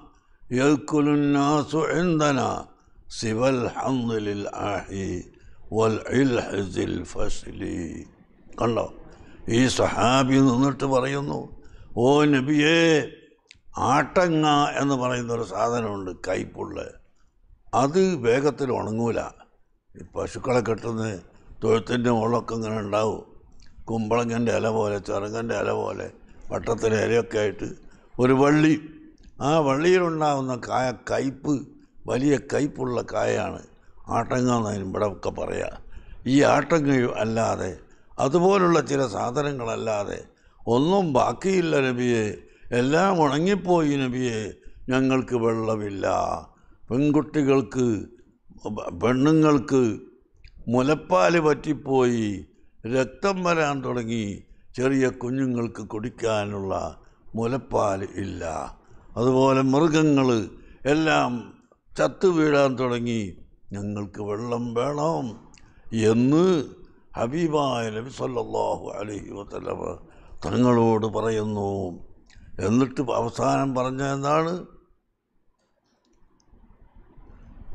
يأكل الناس عندنا سوى الحمض للآحي والعلحز الفشلي الله ഈ സഹാബി നിന്നിട്ട് പറയുന്നു ഓ നബിയേ ആട്ടങ്ങ എന്ന് പറയുന്ന ഒരു സാധനമുണ്ട് കൈപ്പുള്ള അത് വേഗത്തിൽ ഉണങ്ങൂല പശുക്കളെ കെട്ടുന്നത് തൊഴുത്തിൻ്റെ മുകളിലൊക്കെ ഇങ്ങനെ ഉണ്ടാവും കുമ്പളങ്ങൻ്റെ ഇല പോലെ ചെറുങ്ങൻ്റെ ഇല പോലെ വട്ടത്തിലെ ഇലയൊക്കെ ആയിട്ട് ഒരു വള്ളി ആ വള്ളിയിലുണ്ടാകുന്ന കായ കയ്പ് വലിയ കയ്പുള്ള ആട്ടങ്ങ എന്നതിന് ഇവിടെ ഒക്കെ പറയുക ഈ ആട്ടങ്ങ അല്ലാതെ അതുപോലുള്ള ചില സാധനങ്ങളല്ലാതെ ഒന്നും ബാക്കിയില്ല നബിയെ എല്ലാം ഉണങ്ങിപ്പോയി നബിയെ ഞങ്ങൾക്ക് വെള്ളമില്ല പെൺകുട്ടികൾക്ക് പെണ്ണുങ്ങൾക്ക് മുലപ്പാല് പറ്റിപ്പോയി രക്തം വരാൻ തുടങ്ങി ചെറിയ കുഞ്ഞുങ്ങൾക്ക് കുടിക്കാനുള്ള മുലപ്പാൽ ഇല്ല അതുപോലെ മൃഗങ്ങൾ എല്ലാം ചത്തു വീഴാൻ തുടങ്ങി ഞങ്ങൾക്ക് വെള്ളം വേണം എന്ന് ഹബീബായ നബി സല്ലാഹു അലഹി വസ്ലമ തങ്ങളോട് പറയുന്നു എന്നിട്ട് അവസാനം പറഞ്ഞ എന്താണ്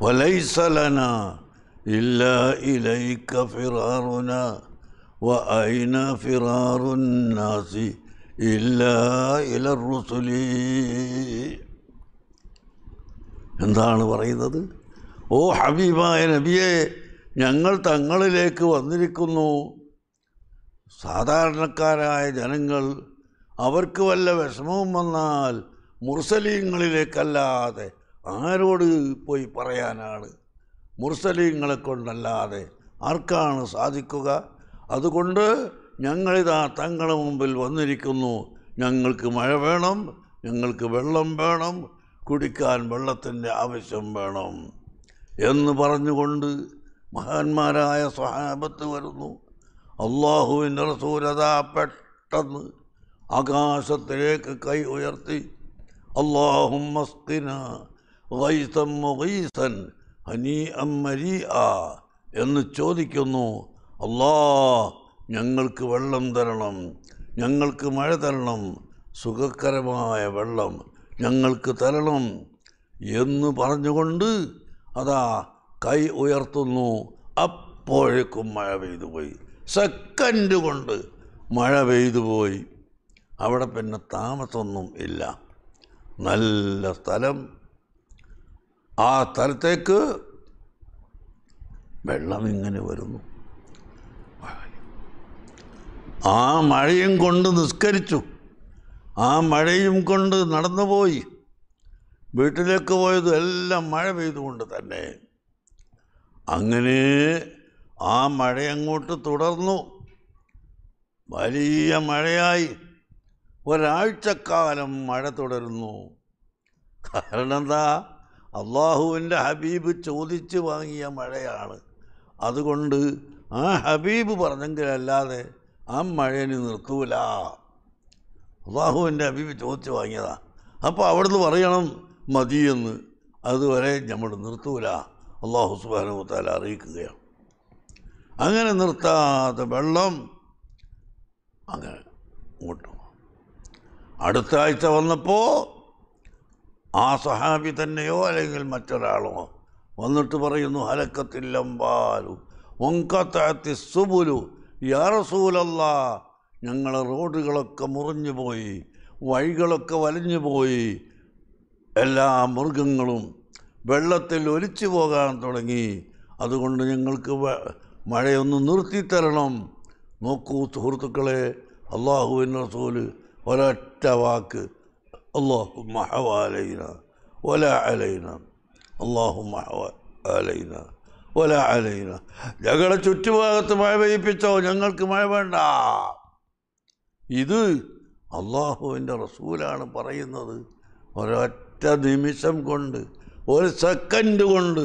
വലൈസലന إلا إليك فرارنا وأين فرار الناس إلا إلى الرسل എന്താണ് പറയുന്നത് ഓ ഹബീബായ നബിയെ ഞങ്ങൾ തങ്ങളിലേക്ക് വന്നിരിക്കുന്നു സാധാരണക്കാരായ ജനങ്ങൾ അവർക്ക് വല്ല വിഷമവും വന്നാൽ മുർസലീങ്ങളിലേക്കല്ലാതെ ആരോട് പോയി പറയാനാണ് മുർസലീങ്ങളെ കൊണ്ടല്ലാതെ ആർക്കാണ് സാധിക്കുക അതുകൊണ്ട് ഞങ്ങളിതാ തങ്ങളുടെ മുമ്പിൽ വന്നിരിക്കുന്നു ഞങ്ങൾക്ക് മഴ വേണം ഞങ്ങൾക്ക് വെള്ളം വേണം കുടിക്കാൻ വെള്ളത്തിൻ്റെ ആവശ്യം വേണം എന്ന് പറഞ്ഞുകൊണ്ട് മഹാന്മാരായ സ്വഹാബത്ത് വരുന്നു അള്ളാഹുവിൻ്റെ റസൂലത പെട്ടെന്ന് ആകാശത്തിലേക്ക് കൈ ഉയർത്തി അള്ളാഹും ഹനി അമ്മരി ആ എന്ന് ചോദിക്കുന്നു അള്ളാ ഞങ്ങൾക്ക് വെള്ളം തരണം ഞങ്ങൾക്ക് മഴ തരണം സുഖകരമായ വെള്ളം ഞങ്ങൾക്ക് തരണം എന്ന് പറഞ്ഞുകൊണ്ട് അതാ കൈ ഉയർത്തുന്നു അപ്പോഴേക്കും മഴ പെയ്തു പോയി സെക്കൻഡ് കൊണ്ട് മഴ പെയ്തു പോയി അവിടെ പിന്നെ താമസമൊന്നും ഇല്ല നല്ല സ്ഥലം ആ സ്ഥലത്തേക്ക് വെള്ളം ഇങ്ങനെ വരുന്നു ആ മഴയും കൊണ്ട് നിസ്കരിച്ചു ആ മഴയും കൊണ്ട് നടന്നുപോയി വീട്ടിലേക്ക് പോയത് എല്ലാം മഴ പെയ്തുകൊണ്ട് തന്നെ അങ്ങനെ ആ മഴ അങ്ങോട്ട് തുടർന്നു വലിയ മഴയായി ഒരാഴ്ചക്കാലം മഴ തുടരുന്നു കാരണം എന്താ അള്ളാഹുവിൻ്റെ ഹബീബ് ചോദിച്ച് വാങ്ങിയ മഴയാണ് അതുകൊണ്ട് ആ ഹബീബ് പറഞ്ഞെങ്കിലല്ലാതെ ആ മഴേനെ നിർത്തൂല അള്ളാഹുവിൻ്റെ ഹബീബ് ചോദിച്ച് വാങ്ങിയതാ അപ്പോൾ അവിടുന്ന് പറയണം മതിയെന്ന് അതുവരെ നമ്മൾ നിർത്തൂല അള്ളാഹു സുബാനുത്താല അറിയിക്കുകയാണ് അങ്ങനെ നിർത്താതെ വെള്ളം അങ്ങനെ അങ്ങോട്ട് അടുത്ത ആഴ്ച വന്നപ്പോൾ ആ സഹാബി തന്നെയോ അല്ലെങ്കിൽ മറ്റൊരാളോ വന്നിട്ട് പറയുന്നു ഹലക്കത്തില്ലമ്പാലു ഒങ്കത്തത്തി സുബുലു ഞങ്ങളെ റോഡുകളൊക്കെ മുറിഞ്ഞു പോയി വഴികളൊക്കെ വലിഞ്ഞു പോയി എല്ലാ മൃഗങ്ങളും വെള്ളത്തിൽ ഒലിച്ചു പോകാൻ തുടങ്ങി അതുകൊണ്ട് ഞങ്ങൾക്ക് മഴയൊന്ന് നിർത്തിത്തരണം നോക്കൂ സുഹൃത്തുക്കളെ അള്ളാഹുവിൻ റസൂൽ ഒരൊറ്റ വാക്ക് اللهم علينا ولا علينا اللهم علينا ولا علينا ഞങ്ങളെ ചുറ്റുഭാഗത്ത് മഴ പെയ്യിപ്പിച്ചോ ഞങ്ങൾക്ക് മഴ വേണ്ട ഇത് അള്ളാഹുവിൻ്റെ റസൂലാണ് പറയുന്നത് ഒരൊറ്റ നിമിഷം കൊണ്ട് ഒരു സെക്കൻഡ് കൊണ്ട്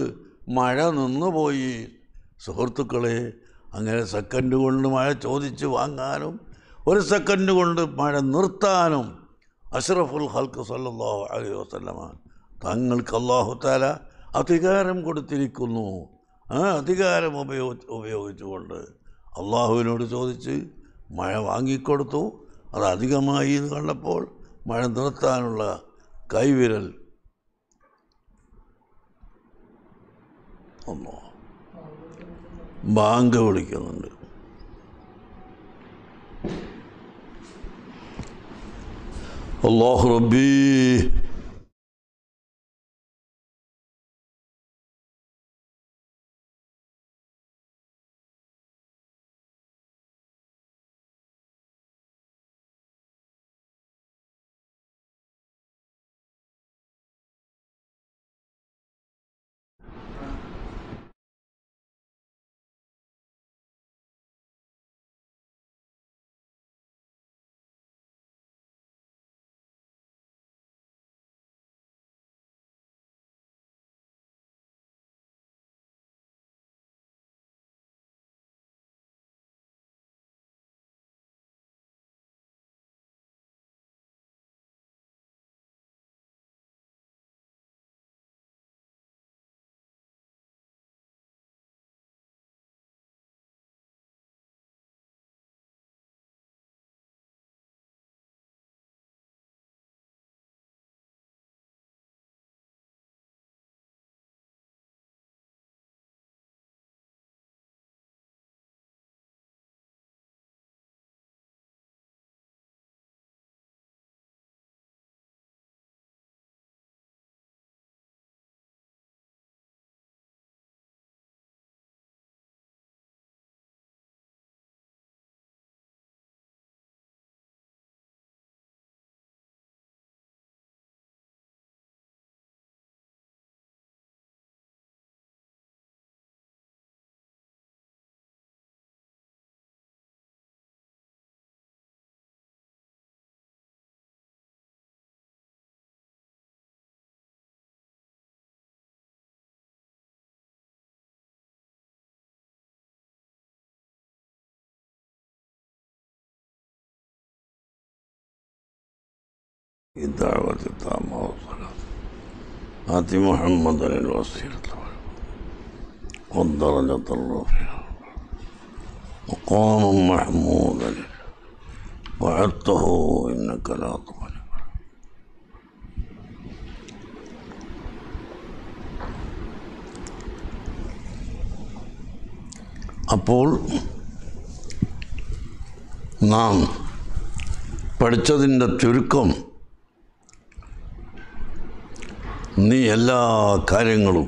മഴ നിന്നുപോയി സുഹൃത്തുക്കളെ അങ്ങനെ സെക്കൻഡ് കൊണ്ട് മഴ ചോദിച്ച് വാങ്ങാനും ഒരു സെക്കൻഡ് കൊണ്ട് മഴ നിർത്താനും അഷ്റഫുൽ ഹൽക്ക് സല്ലാഹു അലൈഹി വസ്ലമ തങ്ങൾക്ക് താല അധികാരം കൊടുത്തിരിക്കുന്നു ആ അധികാരം ഉപയോഗ ഉപയോഗിച്ചുകൊണ്ട് അള്ളാഹുവിനോട് ചോദിച്ച് മഴ വാങ്ങിക്കൊടുത്തു അത് അധികമായി എന്ന് കണ്ടപ്പോൾ മഴ നിർത്താനുള്ള കൈവിരൽ ഒന്നോ ബാങ്ക് വിളിക്കുന്നുണ്ട് الله ربي الدعوة التامة والصلاة آت محمدا الوسيلة والدرجة الرفيعة مقاما محمودا وعدته إنك لا تخلف അപ്പോൾ നാം പഠിച്ചതിൻ്റെ ചുരുക്കം നീ എല്ലാ കാര്യങ്ങളും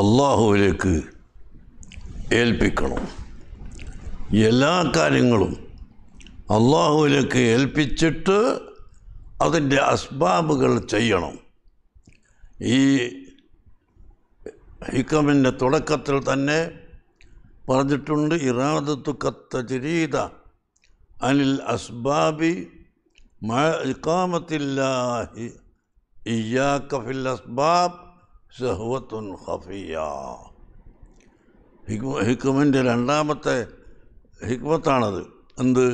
അള്ളാഹുവിലേക്ക് ഏൽപ്പിക്കണം എല്ലാ കാര്യങ്ങളും അള്ളാഹുവിലേക്ക് ഏൽപ്പിച്ചിട്ട് അതിൻ്റെ അസ്ബാബുകൾ ചെയ്യണം ഈ ഹിക്കമിൻ്റെ തുടക്കത്തിൽ തന്നെ പറഞ്ഞിട്ടുണ്ട് ഇറാദത്തു കത്ത ചിരീത അനിൽ അസ്ബാബി ഇക്കാമത്തില്ലാഹി ഇയാക്കഫിൽ അസ്ബാബ് സഹുവത്തുൻ ഖഫിയ ഹിക്മ ഹിക്മൻ്റെ രണ്ടാമത്തെ ഹിക്മത്താണത് എന്ത്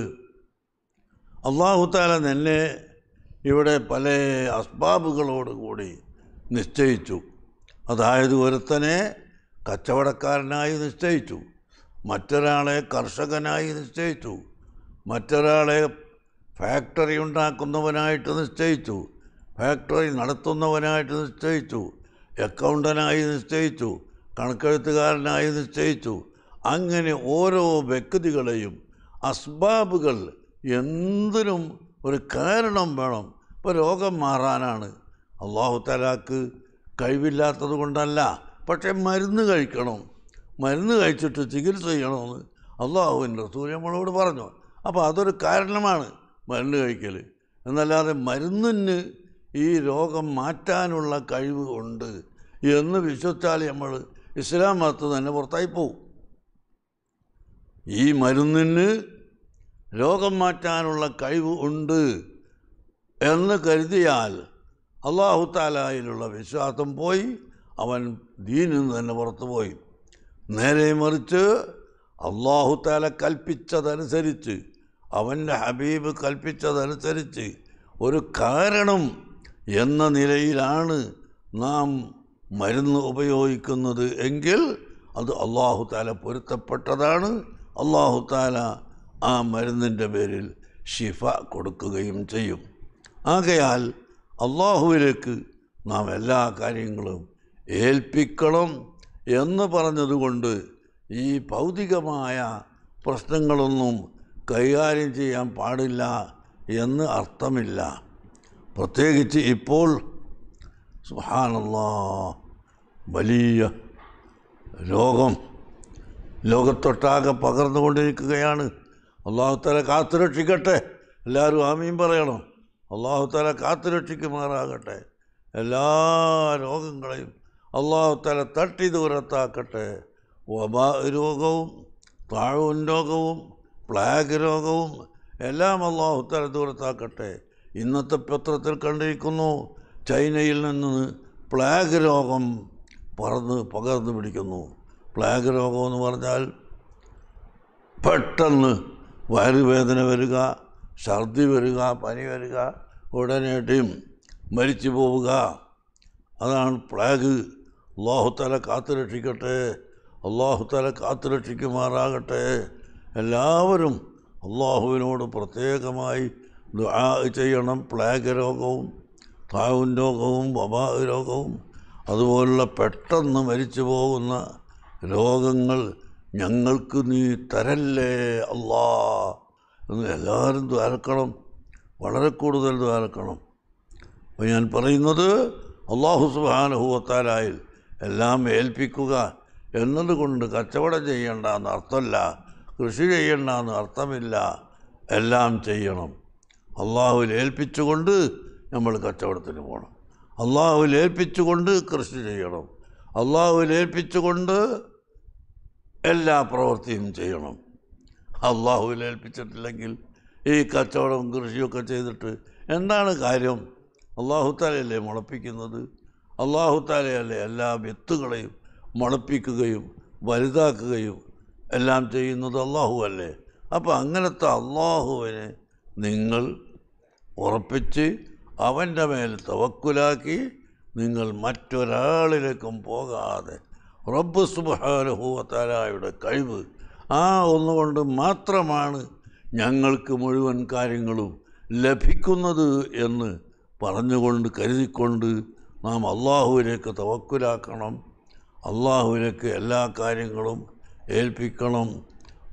അള്ളാഹുത്താല നിന്നെ ഇവിടെ പല അസ്ബാബുകളോട് കൂടി നിശ്ചയിച്ചു അതായത് ഒരുത്തനെ കച്ചവടക്കാരനായി നിശ്ചയിച്ചു മറ്റൊരാളെ കർഷകനായി നിശ്ചയിച്ചു മറ്റൊരാളെ ഫാക്ടറി ഉണ്ടാക്കുന്നവനായിട്ട് നിശ്ചയിച്ചു ഫാക്ടറി നടത്തുന്നവനായിട്ട് നിശ്ചയിച്ചു അക്കൗണ്ടനായി നിശ്ചയിച്ചു കണക്കെഴുത്തുകാരനായി നിശ്ചയിച്ചു അങ്ങനെ ഓരോ വ്യക്തികളെയും അസ്ബാബുകൾ എന്തിനും ഒരു കാരണം വേണം ഇപ്പോൾ രോഗം മാറാനാണ് അള്ളാഹു തലാക്ക് കഴിവില്ലാത്തത് കൊണ്ടല്ല പക്ഷേ മരുന്ന് കഴിക്കണം മരുന്ന് കഴിച്ചിട്ട് ചികിത്സ ചെയ്യണമെന്ന് അള്ളാഹുവിൻ്റെ റസൂൽ നമ്മളോട് പറഞ്ഞു അപ്പോൾ അതൊരു കാരണമാണ് മരുന്ന് കഴിക്കൽ എന്നല്ലാതെ മരുന്നിന് ഈ രോഗം മാറ്റാനുള്ള കഴിവ് ഉണ്ട് എന്ന് വിശ്വസിച്ചാൽ നമ്മൾ ഇസ്ലാം മതത്തിൽ തന്നെ പുറത്തായി പോകും ഈ മരുന്നിന് രോഗം മാറ്റാനുള്ള കഴിവ് ഉണ്ട് എന്ന് കരുതിയാൽ അള്ളാഹു താലായിലുള്ള വിശ്വാസം പോയി അവൻ ദീനിൽ നിന്ന് തന്നെ പുറത്തു പോയി നേരെ മറിച്ച് അള്ളാഹു താല കൽപ്പിച്ചതനുസരിച്ച് അവൻ്റെ ഹബീബ് കൽപ്പിച്ചതനുസരിച്ച് ഒരു കാരണം എന്ന നിലയിലാണ് നാം മരുന്ന് ഉപയോഗിക്കുന്നത് എങ്കിൽ അത് അള്ളാഹു താല പൊരുത്തപ്പെട്ടതാണ് അള്ളാഹു താല ആ മരുന്നിൻ്റെ പേരിൽ ഷിഫ കൊടുക്കുകയും ചെയ്യും ആകയാൽ അള്ളാഹുവിലേക്ക് നാം എല്ലാ കാര്യങ്ങളും ഏൽപ്പിക്കണം എന്ന് പറഞ്ഞതുകൊണ്ട് ഈ ഭൗതികമായ പ്രശ്നങ്ങളൊന്നും കൈകാര്യം ചെയ്യാൻ പാടില്ല എന്ന് അർത്ഥമില്ല പ്രത്യേകിച്ച് ഇപ്പോൾ സുഹാനുള്ള വലിയ രോഗം ലോകത്തൊട്ടാകെ പകർന്നുകൊണ്ടിരിക്കുകയാണ് അള്ളാഹുത്തല കാത്തുരക്ഷിക്കട്ടെ എല്ലാവരും ആമീൻ പറയണം അള്ളാഹുത്തല കാത്തുരക്ഷിക്കുമാറാകട്ടെ എല്ലാ രോഗങ്ങളെയും അള്ളാഹുത്തല തട്ടി ദൂരത്താക്കട്ടെ വബ രോഗവും താഴൂൻ രോഗവും പ്ലാഗ് രോഗവും എല്ലാം അള്ളാഹുത്തല ദൂരത്താക്കട്ടെ ഇന്നത്തെ പത്രത്തിൽ കണ്ടിരിക്കുന്നു ചൈനയിൽ നിന്ന് പ്ലാഗ് രോഗം പറന്ന് പകർന്നു പിടിക്കുന്നു പ്ലാഗ് രോഗം എന്ന് പറഞ്ഞാൽ പെട്ടെന്ന് വയറുവേദന വരിക ഛർദി വരിക പനി വരിക ഉടനെയും മരിച്ചു പോവുക അതാണ് പ്ലാഗ് അള്ളാഹുത്തല കാത്തുരക്ഷിക്കട്ടെ അള്ളാഹുത്തല കാത്തുരക്ഷിക്കുമാറാകട്ടെ എല്ലാവരും അള്ളാഹുവിനോട് പ്രത്യേകമായി ദുആ ചെയ്യണം പ്ലേഗ് രോഗവും താവുൻ രോഗവും വബാ രോഗവും അതുപോലുള്ള പെട്ടെന്ന് മരിച്ചു പോകുന്ന രോഗങ്ങൾ ഞങ്ങൾക്ക് നീ തരല്ലേ അല്ലാ എന്ന് എല്ലാവരും ദ്വാരക്കണം വളരെ കൂടുതൽ ദ്വാരക്കണം അപ്പോൾ ഞാൻ പറയുന്നത് അള്ളാഹു സുബാനുഭവത്താലായിൽ എല്ലാം ഏൽപ്പിക്കുക എന്നതുകൊണ്ട് കച്ചവടം ചെയ്യേണ്ട എന്ന് അർത്ഥമല്ല കൃഷി ചെയ്യേണ്ട എന്ന് അർത്ഥമില്ല എല്ലാം ചെയ്യണം അള്ളാഹുവിൽ ഏൽപ്പിച്ചുകൊണ്ട് നമ്മൾ കച്ചവടത്തിന് പോകണം അള്ളാഹുവിൽ ഏൽപ്പിച്ചുകൊണ്ട് കൃഷി ചെയ്യണം അള്ളാഹുവിൽ ഏൽപ്പിച്ചുകൊണ്ട് എല്ലാ പ്രവൃത്തിയും ചെയ്യണം അള്ളാഹുവിൽ ഏൽപ്പിച്ചിട്ടില്ലെങ്കിൽ ഈ കച്ചവടം കൃഷിയൊക്കെ ചെയ്തിട്ട് എന്താണ് കാര്യം അള്ളാഹുത്താലയല്ലേ മുളപ്പിക്കുന്നത് അള്ളാഹുത്താലയല്ലേ എല്ലാ വിത്തുകളെയും മുളപ്പിക്കുകയും വലുതാക്കുകയും എല്ലാം ചെയ്യുന്നത് അള്ളാഹു അല്ലേ അപ്പോൾ അങ്ങനത്തെ അള്ളാഹുവിനെ നിങ്ങൾ ഉറപ്പിച്ച് അവൻ്റെ മേൽ തവക്കുലാക്കി നിങ്ങൾ മറ്റൊരാളിലേക്കും പോകാതെ റബ്ബ് സുബാനുഭൂവത്താലായുടെ കഴിവ് ആ ഒന്നുകൊണ്ട് മാത്രമാണ് ഞങ്ങൾക്ക് മുഴുവൻ കാര്യങ്ങളും ലഭിക്കുന്നത് എന്ന് പറഞ്ഞുകൊണ്ട് കരുതിക്കൊണ്ട് നാം അള്ളാഹുവിലേക്ക് തവക്കുലാക്കണം അള്ളാഹുവിലേക്ക് എല്ലാ കാര്യങ്ങളും ഏൽപ്പിക്കണം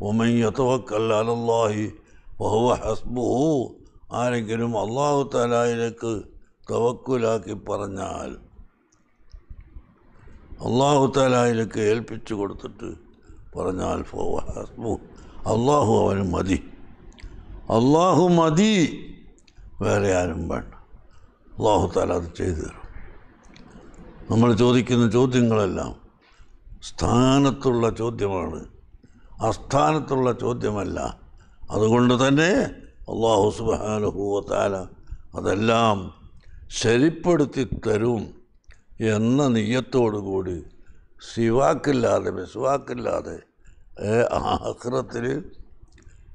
ഒമയ്യ തവക്കല്ലാലി ബഹുവ ഹസ്ബുഹു ആരെങ്കിലും അള്ളാഹു താലായിലേക്ക് തവക്കുലാക്കി പറഞ്ഞാൽ അള്ളാഹു താലായിലേക്ക് ഏൽപ്പിച്ചു കൊടുത്തിട്ട് പറഞ്ഞാൽ അള്ളാഹു അവന് മതി അള്ളാഹു മതി വേറെ ആരും വേണ്ട അള്ളാഹു താല അത് ചെയ്തു തരും നമ്മൾ ചോദിക്കുന്ന ചോദ്യങ്ങളെല്ലാം സ്ഥാനത്തുള്ള ചോദ്യമാണ് അസ്ഥാനത്തുള്ള ചോദ്യമല്ല അതുകൊണ്ട് തന്നെ അള്ളാഹു സുബാനുഭൂവത്താല അതെല്ലാം ശരിപ്പെടുത്തി തരും എന്ന കൂടി സിവാക്കില്ലാതെ ഏ ആഹ്റത്തിൽ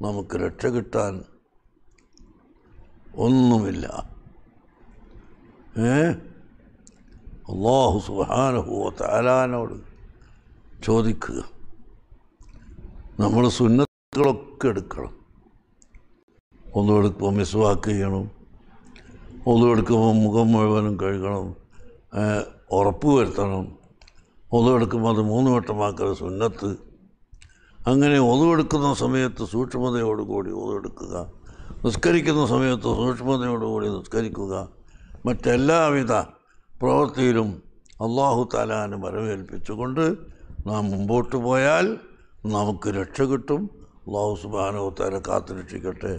നമുക്ക് രക്ഷ കിട്ടാൻ ഒന്നുമില്ല ഏ അള്ളാഹു സുഹാനുഹൂവ ചോദിക്കുക നമ്മൾ സുന്നത്തുകളൊക്കെ എടുക്കണം ഒന്ന് എടുക്കുമ്പോൾ മിസ്വാക്ക് ചെയ്യണം ഒന്ന് എടുക്കുമ്പോൾ മുഖം മുഴുവനും കഴുകണം ഉറപ്പ് വരുത്തണം ഒന്ന് എടുക്കുമ്പോൾ അത് മൂന്ന് വട്ടമാക്കുന്ന സുന്നത്ത് അങ്ങനെ ഒതുവെടുക്കുന്ന സമയത്ത് സൂക്ഷ്മതയോടുകൂടി ഒതുവെടുക്കുക നിസ്കരിക്കുന്ന സമയത്ത് സൂക്ഷ്മതയോടുകൂടി നിസ്കരിക്കുക മറ്റെല്ലാവിധ പ്രവൃത്തിയിലും അള്ളാഹു താലാന് വരവേൽപ്പിച്ചുകൊണ്ട് നാം മുമ്പോട്ട് പോയാൽ നമുക്ക് രക്ഷ കിട്ടും അള്ളാഹു സുബാനോ കാത്തു രക്ഷിക്കട്ടെ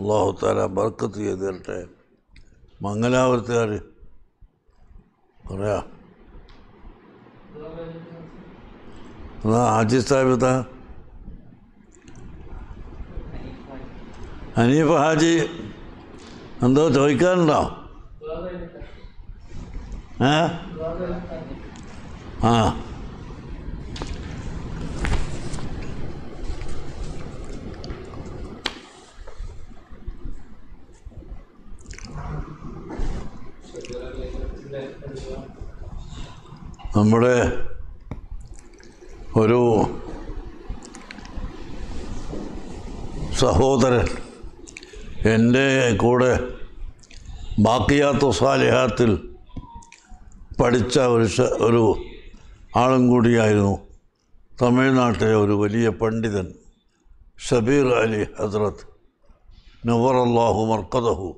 അള്ളാഹു താല ബർക്കത്ത് ചെയ്ത് തരട്ടെ മംഗലാപുരത്തുകാർ പറയാ എന്നാ ആജി സാഹിബത്ത ഹനീഫ് ഹാജി എന്തോ ചോദിക്കാനുണ്ടോ ആ ആ നമ്മുടെ ഒരു സഹോദരൻ എൻ്റെ കൂടെ ബാക്കിയാത്ത സാലിഹാത്തിൽ പഠിച്ച ഒരു ഒരു ആളും കൂടിയായിരുന്നു തമിഴ്നാട്ടിലെ ഒരു വലിയ പണ്ഡിതൻ ഷബീർ അലി ഹസ്രത്ത് നവറല്ലാഹു മർക്കതഹു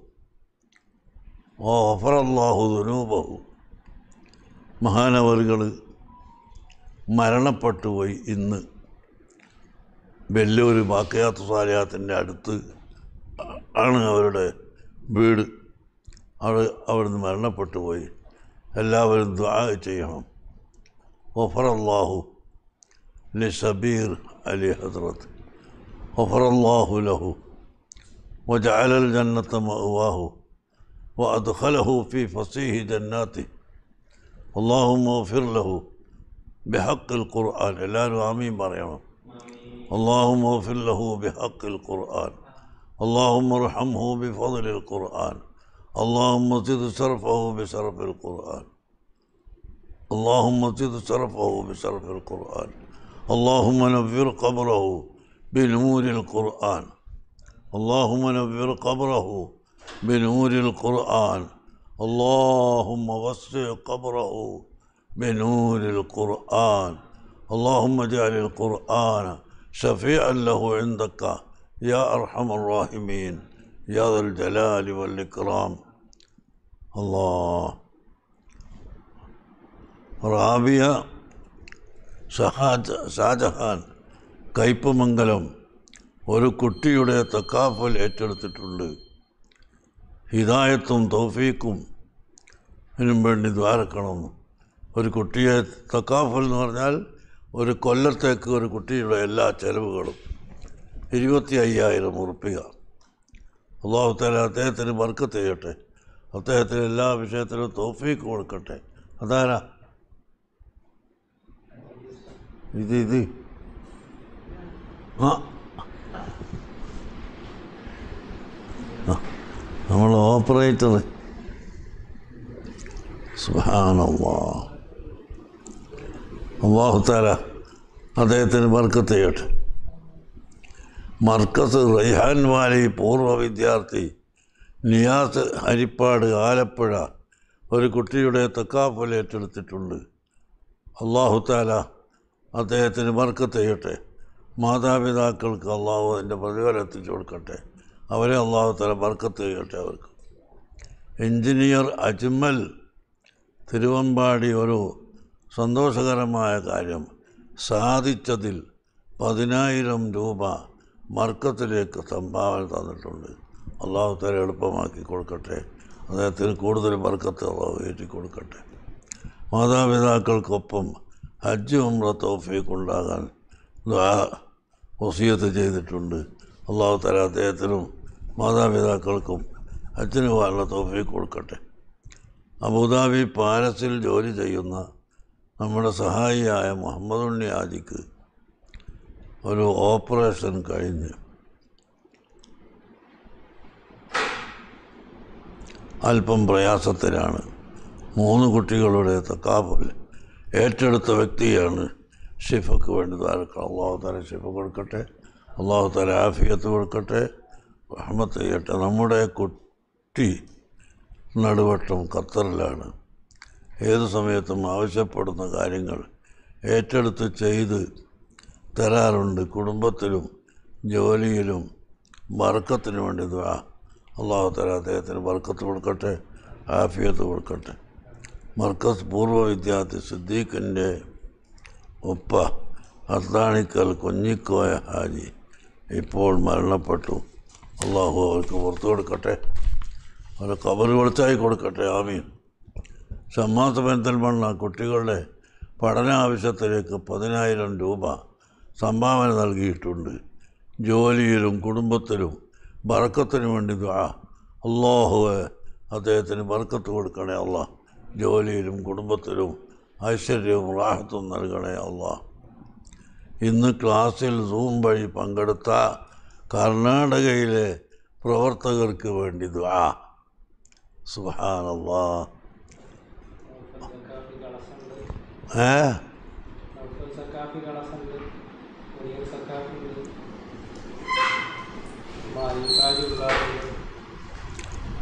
ഓ അഫറല്ലാഹു ദുനൂബഹു മഹാനവറുകൾ മരണപ്പെട്ടുപോയി ഇന്ന് വലിയൊരു വാക്കയാത്ര സാലയാത്തിൻ്റെ അടുത്ത് ആണ് അവരുടെ വീട് അവിടെ അവിടുന്ന് മരണപ്പെട്ടു പോയി എല്ലാവരും ദ്വാ ചെയ്യണം ഒഫറല്ലാഹു ലി സബീർ അലി ഹസ്രത്ത് ഒഫറല്ലാഹു ലഹു وجعل الجنة അത് ഹലഹു ഫി ഫസീഹി ജന്നാത്തി اللهم اغفر له بحق القرآن الآن آمين مريم اللهم اغفر له بحق القرآن اللهم ارحمه بفضل القرآن اللهم زد شرفه بشرف القرآن اللهم زد شرفه بشرف القرآن اللهم نبر قبره بنور القرآن اللهم نبر قبره بنور القرآن اللهم وسع قبره بنور القرآن اللهم اجعل القرآن شفيعا له عندك يا أرحم الراحمين يا ذا الجلال والإكرام الله റാബിയ ഷഹാജ് ഷാജഹാൻ കയ്പമംഗലം ഒരു കുട്ടിയുടെ തക്കാഫൽ ഏറ്റെടുത്തിട്ടുണ്ട് ഹിദായത്തും തോഫീക്കും ഇതിനും വേണ്ടി ദ്വാരക്കണമെന്ന് ഒരു കുട്ടിയെ തക്കാഫൽ എന്ന് പറഞ്ഞാൽ ഒരു കൊല്ലത്തേക്ക് ഒരു കുട്ടിയുടെ എല്ലാ ചെലവുകളും ഇരുപത്തി അയ്യായിരം ഉറുപ്പിക അള്ളാഹുത്താല അദ്ദേഹത്തിന് വർക്കത്ത് ചെയ്യട്ടെ അദ്ദേഹത്തിന് എല്ലാ വിഷയത്തിലും തോഫീക്ക് കൊടുക്കട്ടെ അതാരാ ഇത് ഇത് ആ ആ നമ്മൾ ഓപ്പറേറ്റർ സുഹാനല്ലാ അള്ളാഹുത്താല അദ്ദേഹത്തിന് മർക്കത്ത് ചെയ്യട്ടെ മർക്കസ് റൈഹാൻ വാലി പൂർവ്വ വിദ്യാർത്ഥി നിയാസ് ഹരിപ്പാട് ആലപ്പുഴ ഒരു കുട്ടിയുടെ തക്കാപ്പൽ ഏറ്റെടുത്തിട്ടുണ്ട് അള്ളാഹുത്താല അദ്ദേഹത്തിന് മർക്കത്ത് മാതാപിതാക്കൾക്ക് അള്ളാഹു അതിൻ്റെ പ്രതികാരം എത്തിച്ചു കൊടുക്കട്ടെ അവരെ അള്ളാഹുത്തല ബർക്കത്ത് കേട്ടെ അവർക്ക് എഞ്ചിനീയർ അജ്മൽ തിരുവമ്പാടി ഒരു സന്തോഷകരമായ കാര്യം സാധിച്ചതിൽ പതിനായിരം രൂപ മർക്കത്തിലേക്ക് സംഭാവന തന്നിട്ടുണ്ട് അള്ളാഹു എളുപ്പമാക്കി കൊടുക്കട്ടെ അദ്ദേഹത്തിന് കൂടുതൽ ബർക്കത്ത് അള്ളാഹു ഏറ്റി കൊടുക്കട്ടെ മാതാപിതാക്കൾക്കൊപ്പം ഹജ്ജ് ഉമ്ര തോഫീക്ക് ഉണ്ടാകാൻ ഒസിയത്ത് ചെയ്തിട്ടുണ്ട് അള്ളാഹു അദ്ദേഹത്തിനും മാതാപിതാക്കൾക്കും അച്ഛനുമായുള്ള തോഫി കൊടുക്കട്ടെ അബുദാബി പാലസിൽ ജോലി ചെയ്യുന്ന നമ്മുടെ സഹായിയായ മുഹമ്മദ് ഉണ്ണി ആദിക്ക് ഒരു ഓപ്പറേഷൻ കഴിഞ്ഞ് അല്പം പ്രയാസത്തിലാണ് മൂന്ന് കുട്ടികളുടെ തക്കാപ്പൽ ഏറ്റെടുത്ത വ്യക്തിയാണ് ഷിഫക്ക് വേണ്ടി താരക്കൾ അള്ളാഹു തല ഷിഫ കൊടുക്കട്ടെ അള്ളാഹു തല ആഫിയത്ത് കൊടുക്കട്ടെ റഹ്മത്ത് ചെയ്യട്ടെ നമ്മുടെ കുട്ടി നടുവട്ടം ഖത്തറിലാണ് ഏത് സമയത്തും ആവശ്യപ്പെടുന്ന കാര്യങ്ങൾ ഏറ്റെടുത്ത് ചെയ്ത് തരാറുണ്ട് കുടുംബത്തിലും ജോലിയിലും വർക്കത്തിന് വേണ്ടി അള്ളാഹു തല അദ്ദേഹത്തിന് വർക്കത്ത് കൊടുക്കട്ടെ ആഫിയത്ത് കൊടുക്കട്ടെ മർക്കസ് പൂർവ്വ വിദ്യാർത്ഥി സിദ്ദീഖിൻ്റെ ഉപ്പ അത്താണിക്കൽ കുഞ്ഞിക്കോയ ഹാജി ഇപ്പോൾ മരണപ്പെട്ടു അള്ളാഹു അവർക്ക് പുറത്ത് കൊടുക്കട്ടെ അവരെ കബർ വെളുത്തായി കൊടുക്കട്ടെ ആമീൻ സമ്മാസ പെൻസൽമണ്ണ കുട്ടികളുടെ പഠന ആവശ്യത്തിലേക്ക് പതിനായിരം രൂപ സംഭാവന നൽകിയിട്ടുണ്ട് ജോലിയിലും കുടുംബത്തിലും ബർക്കത്തിന് വേണ്ടി ദുആ അള്ളാഹുവെ അദ്ദേഹത്തിന് ബർക്കത്ത് കൊടുക്കണേ അല്ല ജോലിയിലും കുടുംബത്തിലും ഐശ്വര്യവും റാഹത്തും നൽകണേ അല്ല ഇന്ന് ക്ലാസ്സിൽ സൂം വഴി പങ്കെടുത്ത കർണാടകയിലെ പ്രവർത്തകർക്ക് വേണ്ടി ദ്വാ സുഹാനല്ലാ ഏ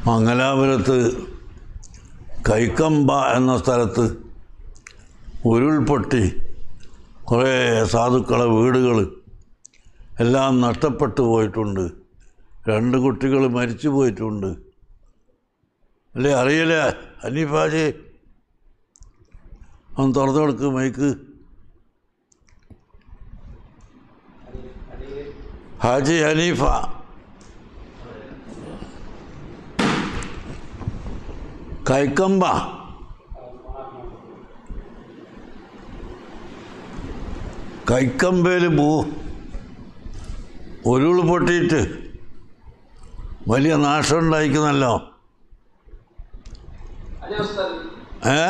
മംഗലാപുരത്ത് കൈക്കമ്പ എന്ന സ്ഥലത്ത് ഉരുൾപൊട്ടി കുറേ സാധുക്കളെ വീടുകൾ എല്ലാം നഷ്ടപ്പെട്ടു പോയിട്ടുണ്ട് രണ്ട് കുട്ടികൾ മരിച്ചു പോയിട്ടുണ്ട് അല്ലേ അറിയില്ല അനീഫാജി ഒന്ന് തുറന്നു കൊടുക്കും മൈക്ക് ഹാജി ഹനീഫ കൈക്കമ്പ കൈക്കമ്പയിൽ പോ ഒരുൾ പൊട്ടിയിട്ട് വലിയ നാശം ഉണ്ടായിക്കുന്നല്ലോ ഏ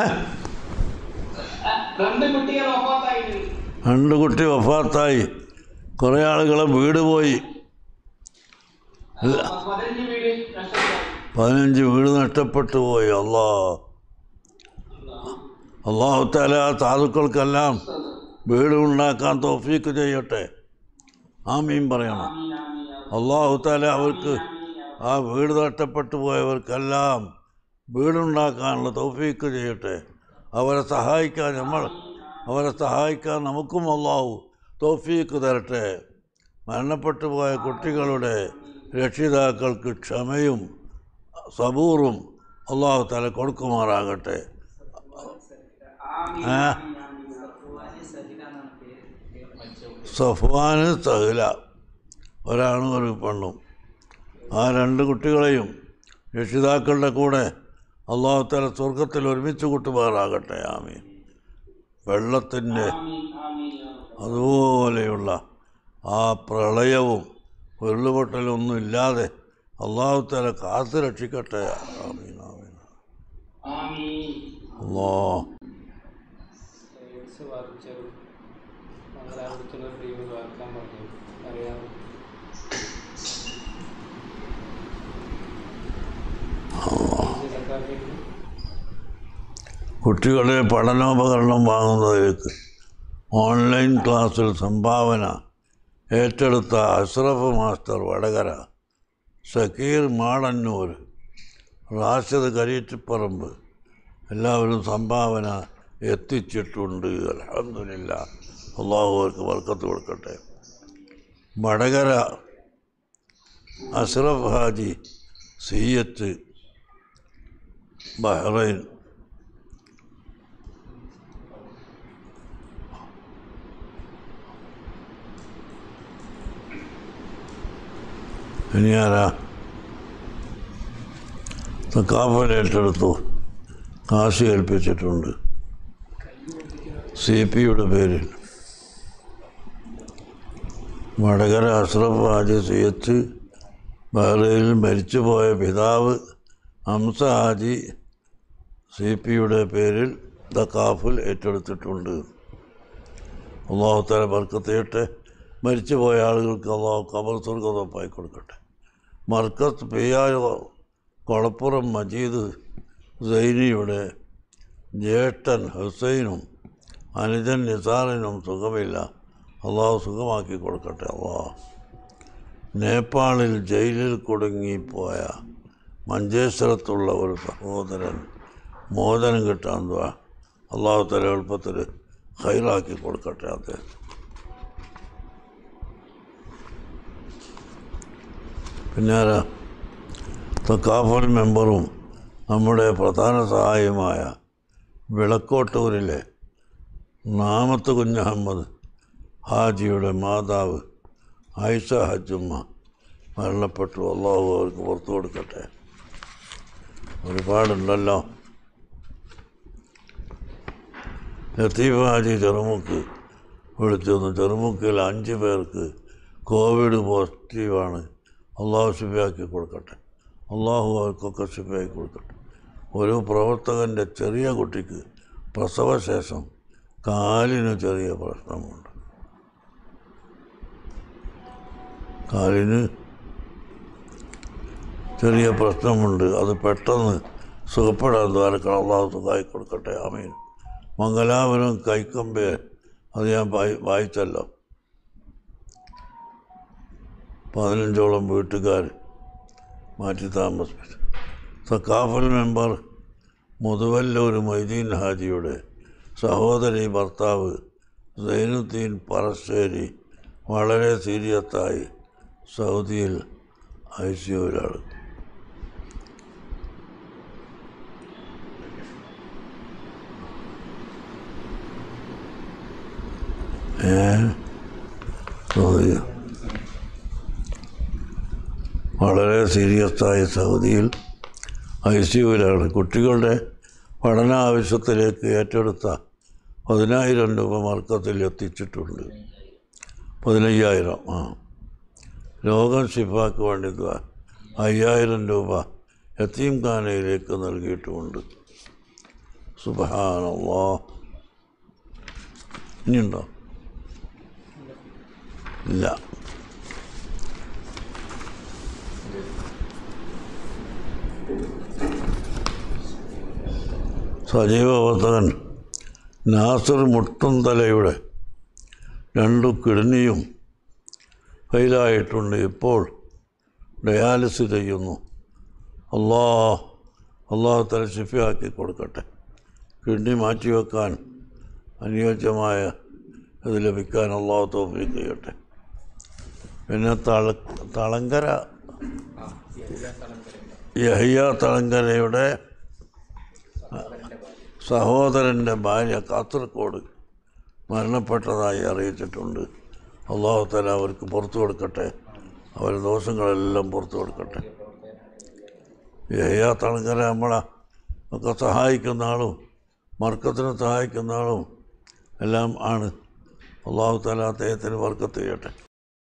രണ്ട് കുട്ടി വഫാത്തായി കുറേ ആളുകളെ വീട് പോയി പതിനഞ്ച് വീട് നഷ്ടപ്പെട്ടു പോയി അള്ളാ അള്ളാഹുത്താല താല സാധുക്കൾക്കെല്ലാം വീട് ഉണ്ടാക്കാൻ തോഫീക്ക് ചെയ്യട്ടെ ആമീൻ പറയണം താല അവർക്ക് ആ വീട് നഷ്ടപ്പെട്ടു പോയവർക്കെല്ലാം വീടുണ്ടാക്കാനുള്ള തൗഫീക്ക് ചെയ്യട്ടെ അവരെ സഹായിക്കാൻ നമ്മൾ അവരെ സഹായിക്കാൻ നമുക്കും അള്ളാഹു തൗഫീക്ക് തരട്ടെ മരണപ്പെട്ടു പോയ കുട്ടികളുടെ രക്ഷിതാക്കൾക്ക് ക്ഷമയും സബൂറും അള്ളാഹു തല കൊടുക്കുമാറാകട്ടെ ഏ സഫ്വാൻ തഹ്ല ഒരാണും ഒരു പെണ്ണും ആ രണ്ട് കുട്ടികളെയും രക്ഷിതാക്കളുടെ കൂടെ അള്ളാഹുത്തല സ്വർഗത്തിൽ ഒരുമിച്ച് കൂട്ടുമാറാകട്ടെ ആമീൻ വെള്ളത്തിൻ്റെ അതുപോലെയുള്ള ആ പ്രളയവും ഉരുളുപൊട്ടലും ഒന്നും ഇല്ലാതെ അള്ളാഹുത്തല കാത്തു രക്ഷിക്കട്ടെ ആമീൻ ആമീൻ അള്ളാഹ് കുട്ടികളെ പഠനോപകരണം വാങ്ങുന്നതിലേക്ക് ഓൺലൈൻ ക്ലാസ്സിൽ സംഭാവന ഏറ്റെടുത്ത അഷ്റഫ് മാസ്റ്റർ വടകര സക്കീർ മാടന്നൂർ റാഷിദ് കരീറ്റിപ്പറമ്പ് എല്ലാവരും സംഭാവന എത്തിച്ചിട്ടുണ്ട് അലഹമില്ല അള്ളാഹുവർക്ക് വർക്കത്ത് കൊടുക്കട്ടെ വടകര അഷ്റഫ് ഹാജി സി എച്ച് ബഹ്റൈൻ ഇനി ആരാ തക്കാഫിൽ ഏറ്റെടുത്തു കാശി ഏൽപ്പിച്ചിട്ടുണ്ട് സി പിയുടെ പേരിൽ വടകര അഷ്റഫ് ഹാജി സി ബഹ്റൈനിൽ മരിച്ചുപോയ പിതാവ് ഹംസ ഹാജി സി പിയുടെ പേരിൽ കാഫുൽ ഏറ്റെടുത്തിട്ടുണ്ട് അള്ളാഹുത്തല മരിച്ചു മരിച്ചുപോയ ആളുകൾക്ക് അള്ളാഹു കബർ സ്വർഗതപ്പായി കൊടുക്കട്ടെ മർക്കത്ത് പി ആർ കൊളപ്പുറം മജീദ് സൈനിയുടെ ജ്യേഷ്ഠൻ ഹുസൈനും അനുജൻ നിസാറിനും സുഖമില്ല അള്ളാഹു സുഖമാക്കി കൊടുക്കട്ടെ അള്ളാഹ് നേപ്പാളിൽ ജയിലിൽ കുടുങ്ങിപ്പോയ മഞ്ചേശ്വരത്തുള്ള ഒരു സഹോദരൻ മോചനം കിട്ടാൻ ദ്വാ അള്ളാഹു തല എളുപ്പത്തിൽ ഹൈറാക്കി കൊടുക്കട്ടെ അദ്ദേഹം പിന്നെ തക്കാഫൽ മെമ്പറും നമ്മുടെ പ്രധാന സഹായമായ വിളക്കോട്ടൂരിലെ നാമത്ത് കുഞ്ഞഹമ്മദ് ഹാജിയുടെ മാതാവ് ആയിഷ ഹജുമ്മ മരണപ്പെട്ടു അള്ളാഹു അവർക്ക് പുറത്തു കൊടുക്കട്ടെ ഒരുപാടുണ്ടല്ലോ ലത്തീഫാജി ചെറുമുക്ക് വിളിച്ചൊന്ന് ചെറുമുക്കിൽ അഞ്ച് പേർക്ക് കോവിഡ് പോസിറ്റീവാണ് അള്ളാഹു ശുഭയാക്കി കൊടുക്കട്ടെ അള്ളാഹു അവർക്കൊക്കെ ശുഭയാക്കി കൊടുക്കട്ടെ ഒരു പ്രവർത്തകൻ്റെ ചെറിയ കുട്ടിക്ക് പ്രസവശേഷം കാലിന് ചെറിയ പ്രശ്നമുണ്ട് കാലിന് ചെറിയ പ്രശ്നമുണ്ട് അത് പെട്ടെന്ന് സുഖപ്പെടാൻ ദ്വാരക്കൾ അള്ളാഹു സുഖമായി കൊടുക്കട്ടെ ആമീൻ മംഗലാപുരം കൈക്കമ്പയെ അത് ഞാൻ വായിച്ചല്ല പതിനഞ്ചോളം വീട്ടുകാർ മാറ്റി താമസിപ്പിച്ചു സക്കാഫൽ മെമ്പർ മുതുവല്ലൂർ മൊയ്തീൻ ഹാജിയുടെ സഹോദരി ഭർത്താവ് സൈനുദ്ദീൻ പറശ്ശേരി വളരെ സീരിയസായി സൗദിയിൽ ഐ സി വളരെ ആയ സൗദിയിൽ ഐ സി യുവിലാണ് കുട്ടികളുടെ പഠന ആവശ്യത്തിലേക്ക് ഏറ്റെടുത്ത പതിനായിരം രൂപ മർക്കത്തിൽ എത്തിച്ചിട്ടുണ്ട് പതിനയ്യായിരം ആ രോഗം ശിഫാക്ക് വേണ്ടി അയ്യായിരം രൂപ യത്തീംഖാനയിലേക്ക് നൽകിയിട്ടുമുണ്ട് സുബാനല്ലോ ഇനിയുണ്ടോ لا സജീവ വർത്തകൻ നാസർ തലയുടെ രണ്ടു കിഡ്നിയും ഫെയിലായിട്ടുണ്ട് ഇപ്പോൾ ഡയാലിസ് ചെയ്യുന്നു അള്ളാ അള്ളാഹു തല ശിഫിയാക്കി കൊടുക്കട്ടെ കിഡ്നി മാറ്റിവെക്കാൻ അനുയോജ്യമായ ഇത് ലഭിക്കാൻ അള്ളാഹു തോഫിക്കട്ടെ ചെയ്യട്ടെ പിന്നെ തള തളങ്കര യഹിയ തളങ്കരയുടെ സഹോദരൻ്റെ ഭാര്യ കാസർഗോഡ് മരണപ്പെട്ടതായി അറിയിച്ചിട്ടുണ്ട് അള്ളാഹുത്തല അവർക്ക് പുറത്തു കൊടുക്കട്ടെ അവർ ദോഷങ്ങളെല്ലാം പുറത്തു കൊടുക്കട്ടെ യഹിയ തളങ്കര നമ്മളെ ഒക്കെ സഹായിക്കുന്ന ആളും മർക്കത്തിനെ സഹായിക്കുന്ന ആളും എല്ലാം ആണ് അള്ളാഹു തല അദ്ദേഹത്തിന് വർക്കത്ത് ചെയ്യട്ടെ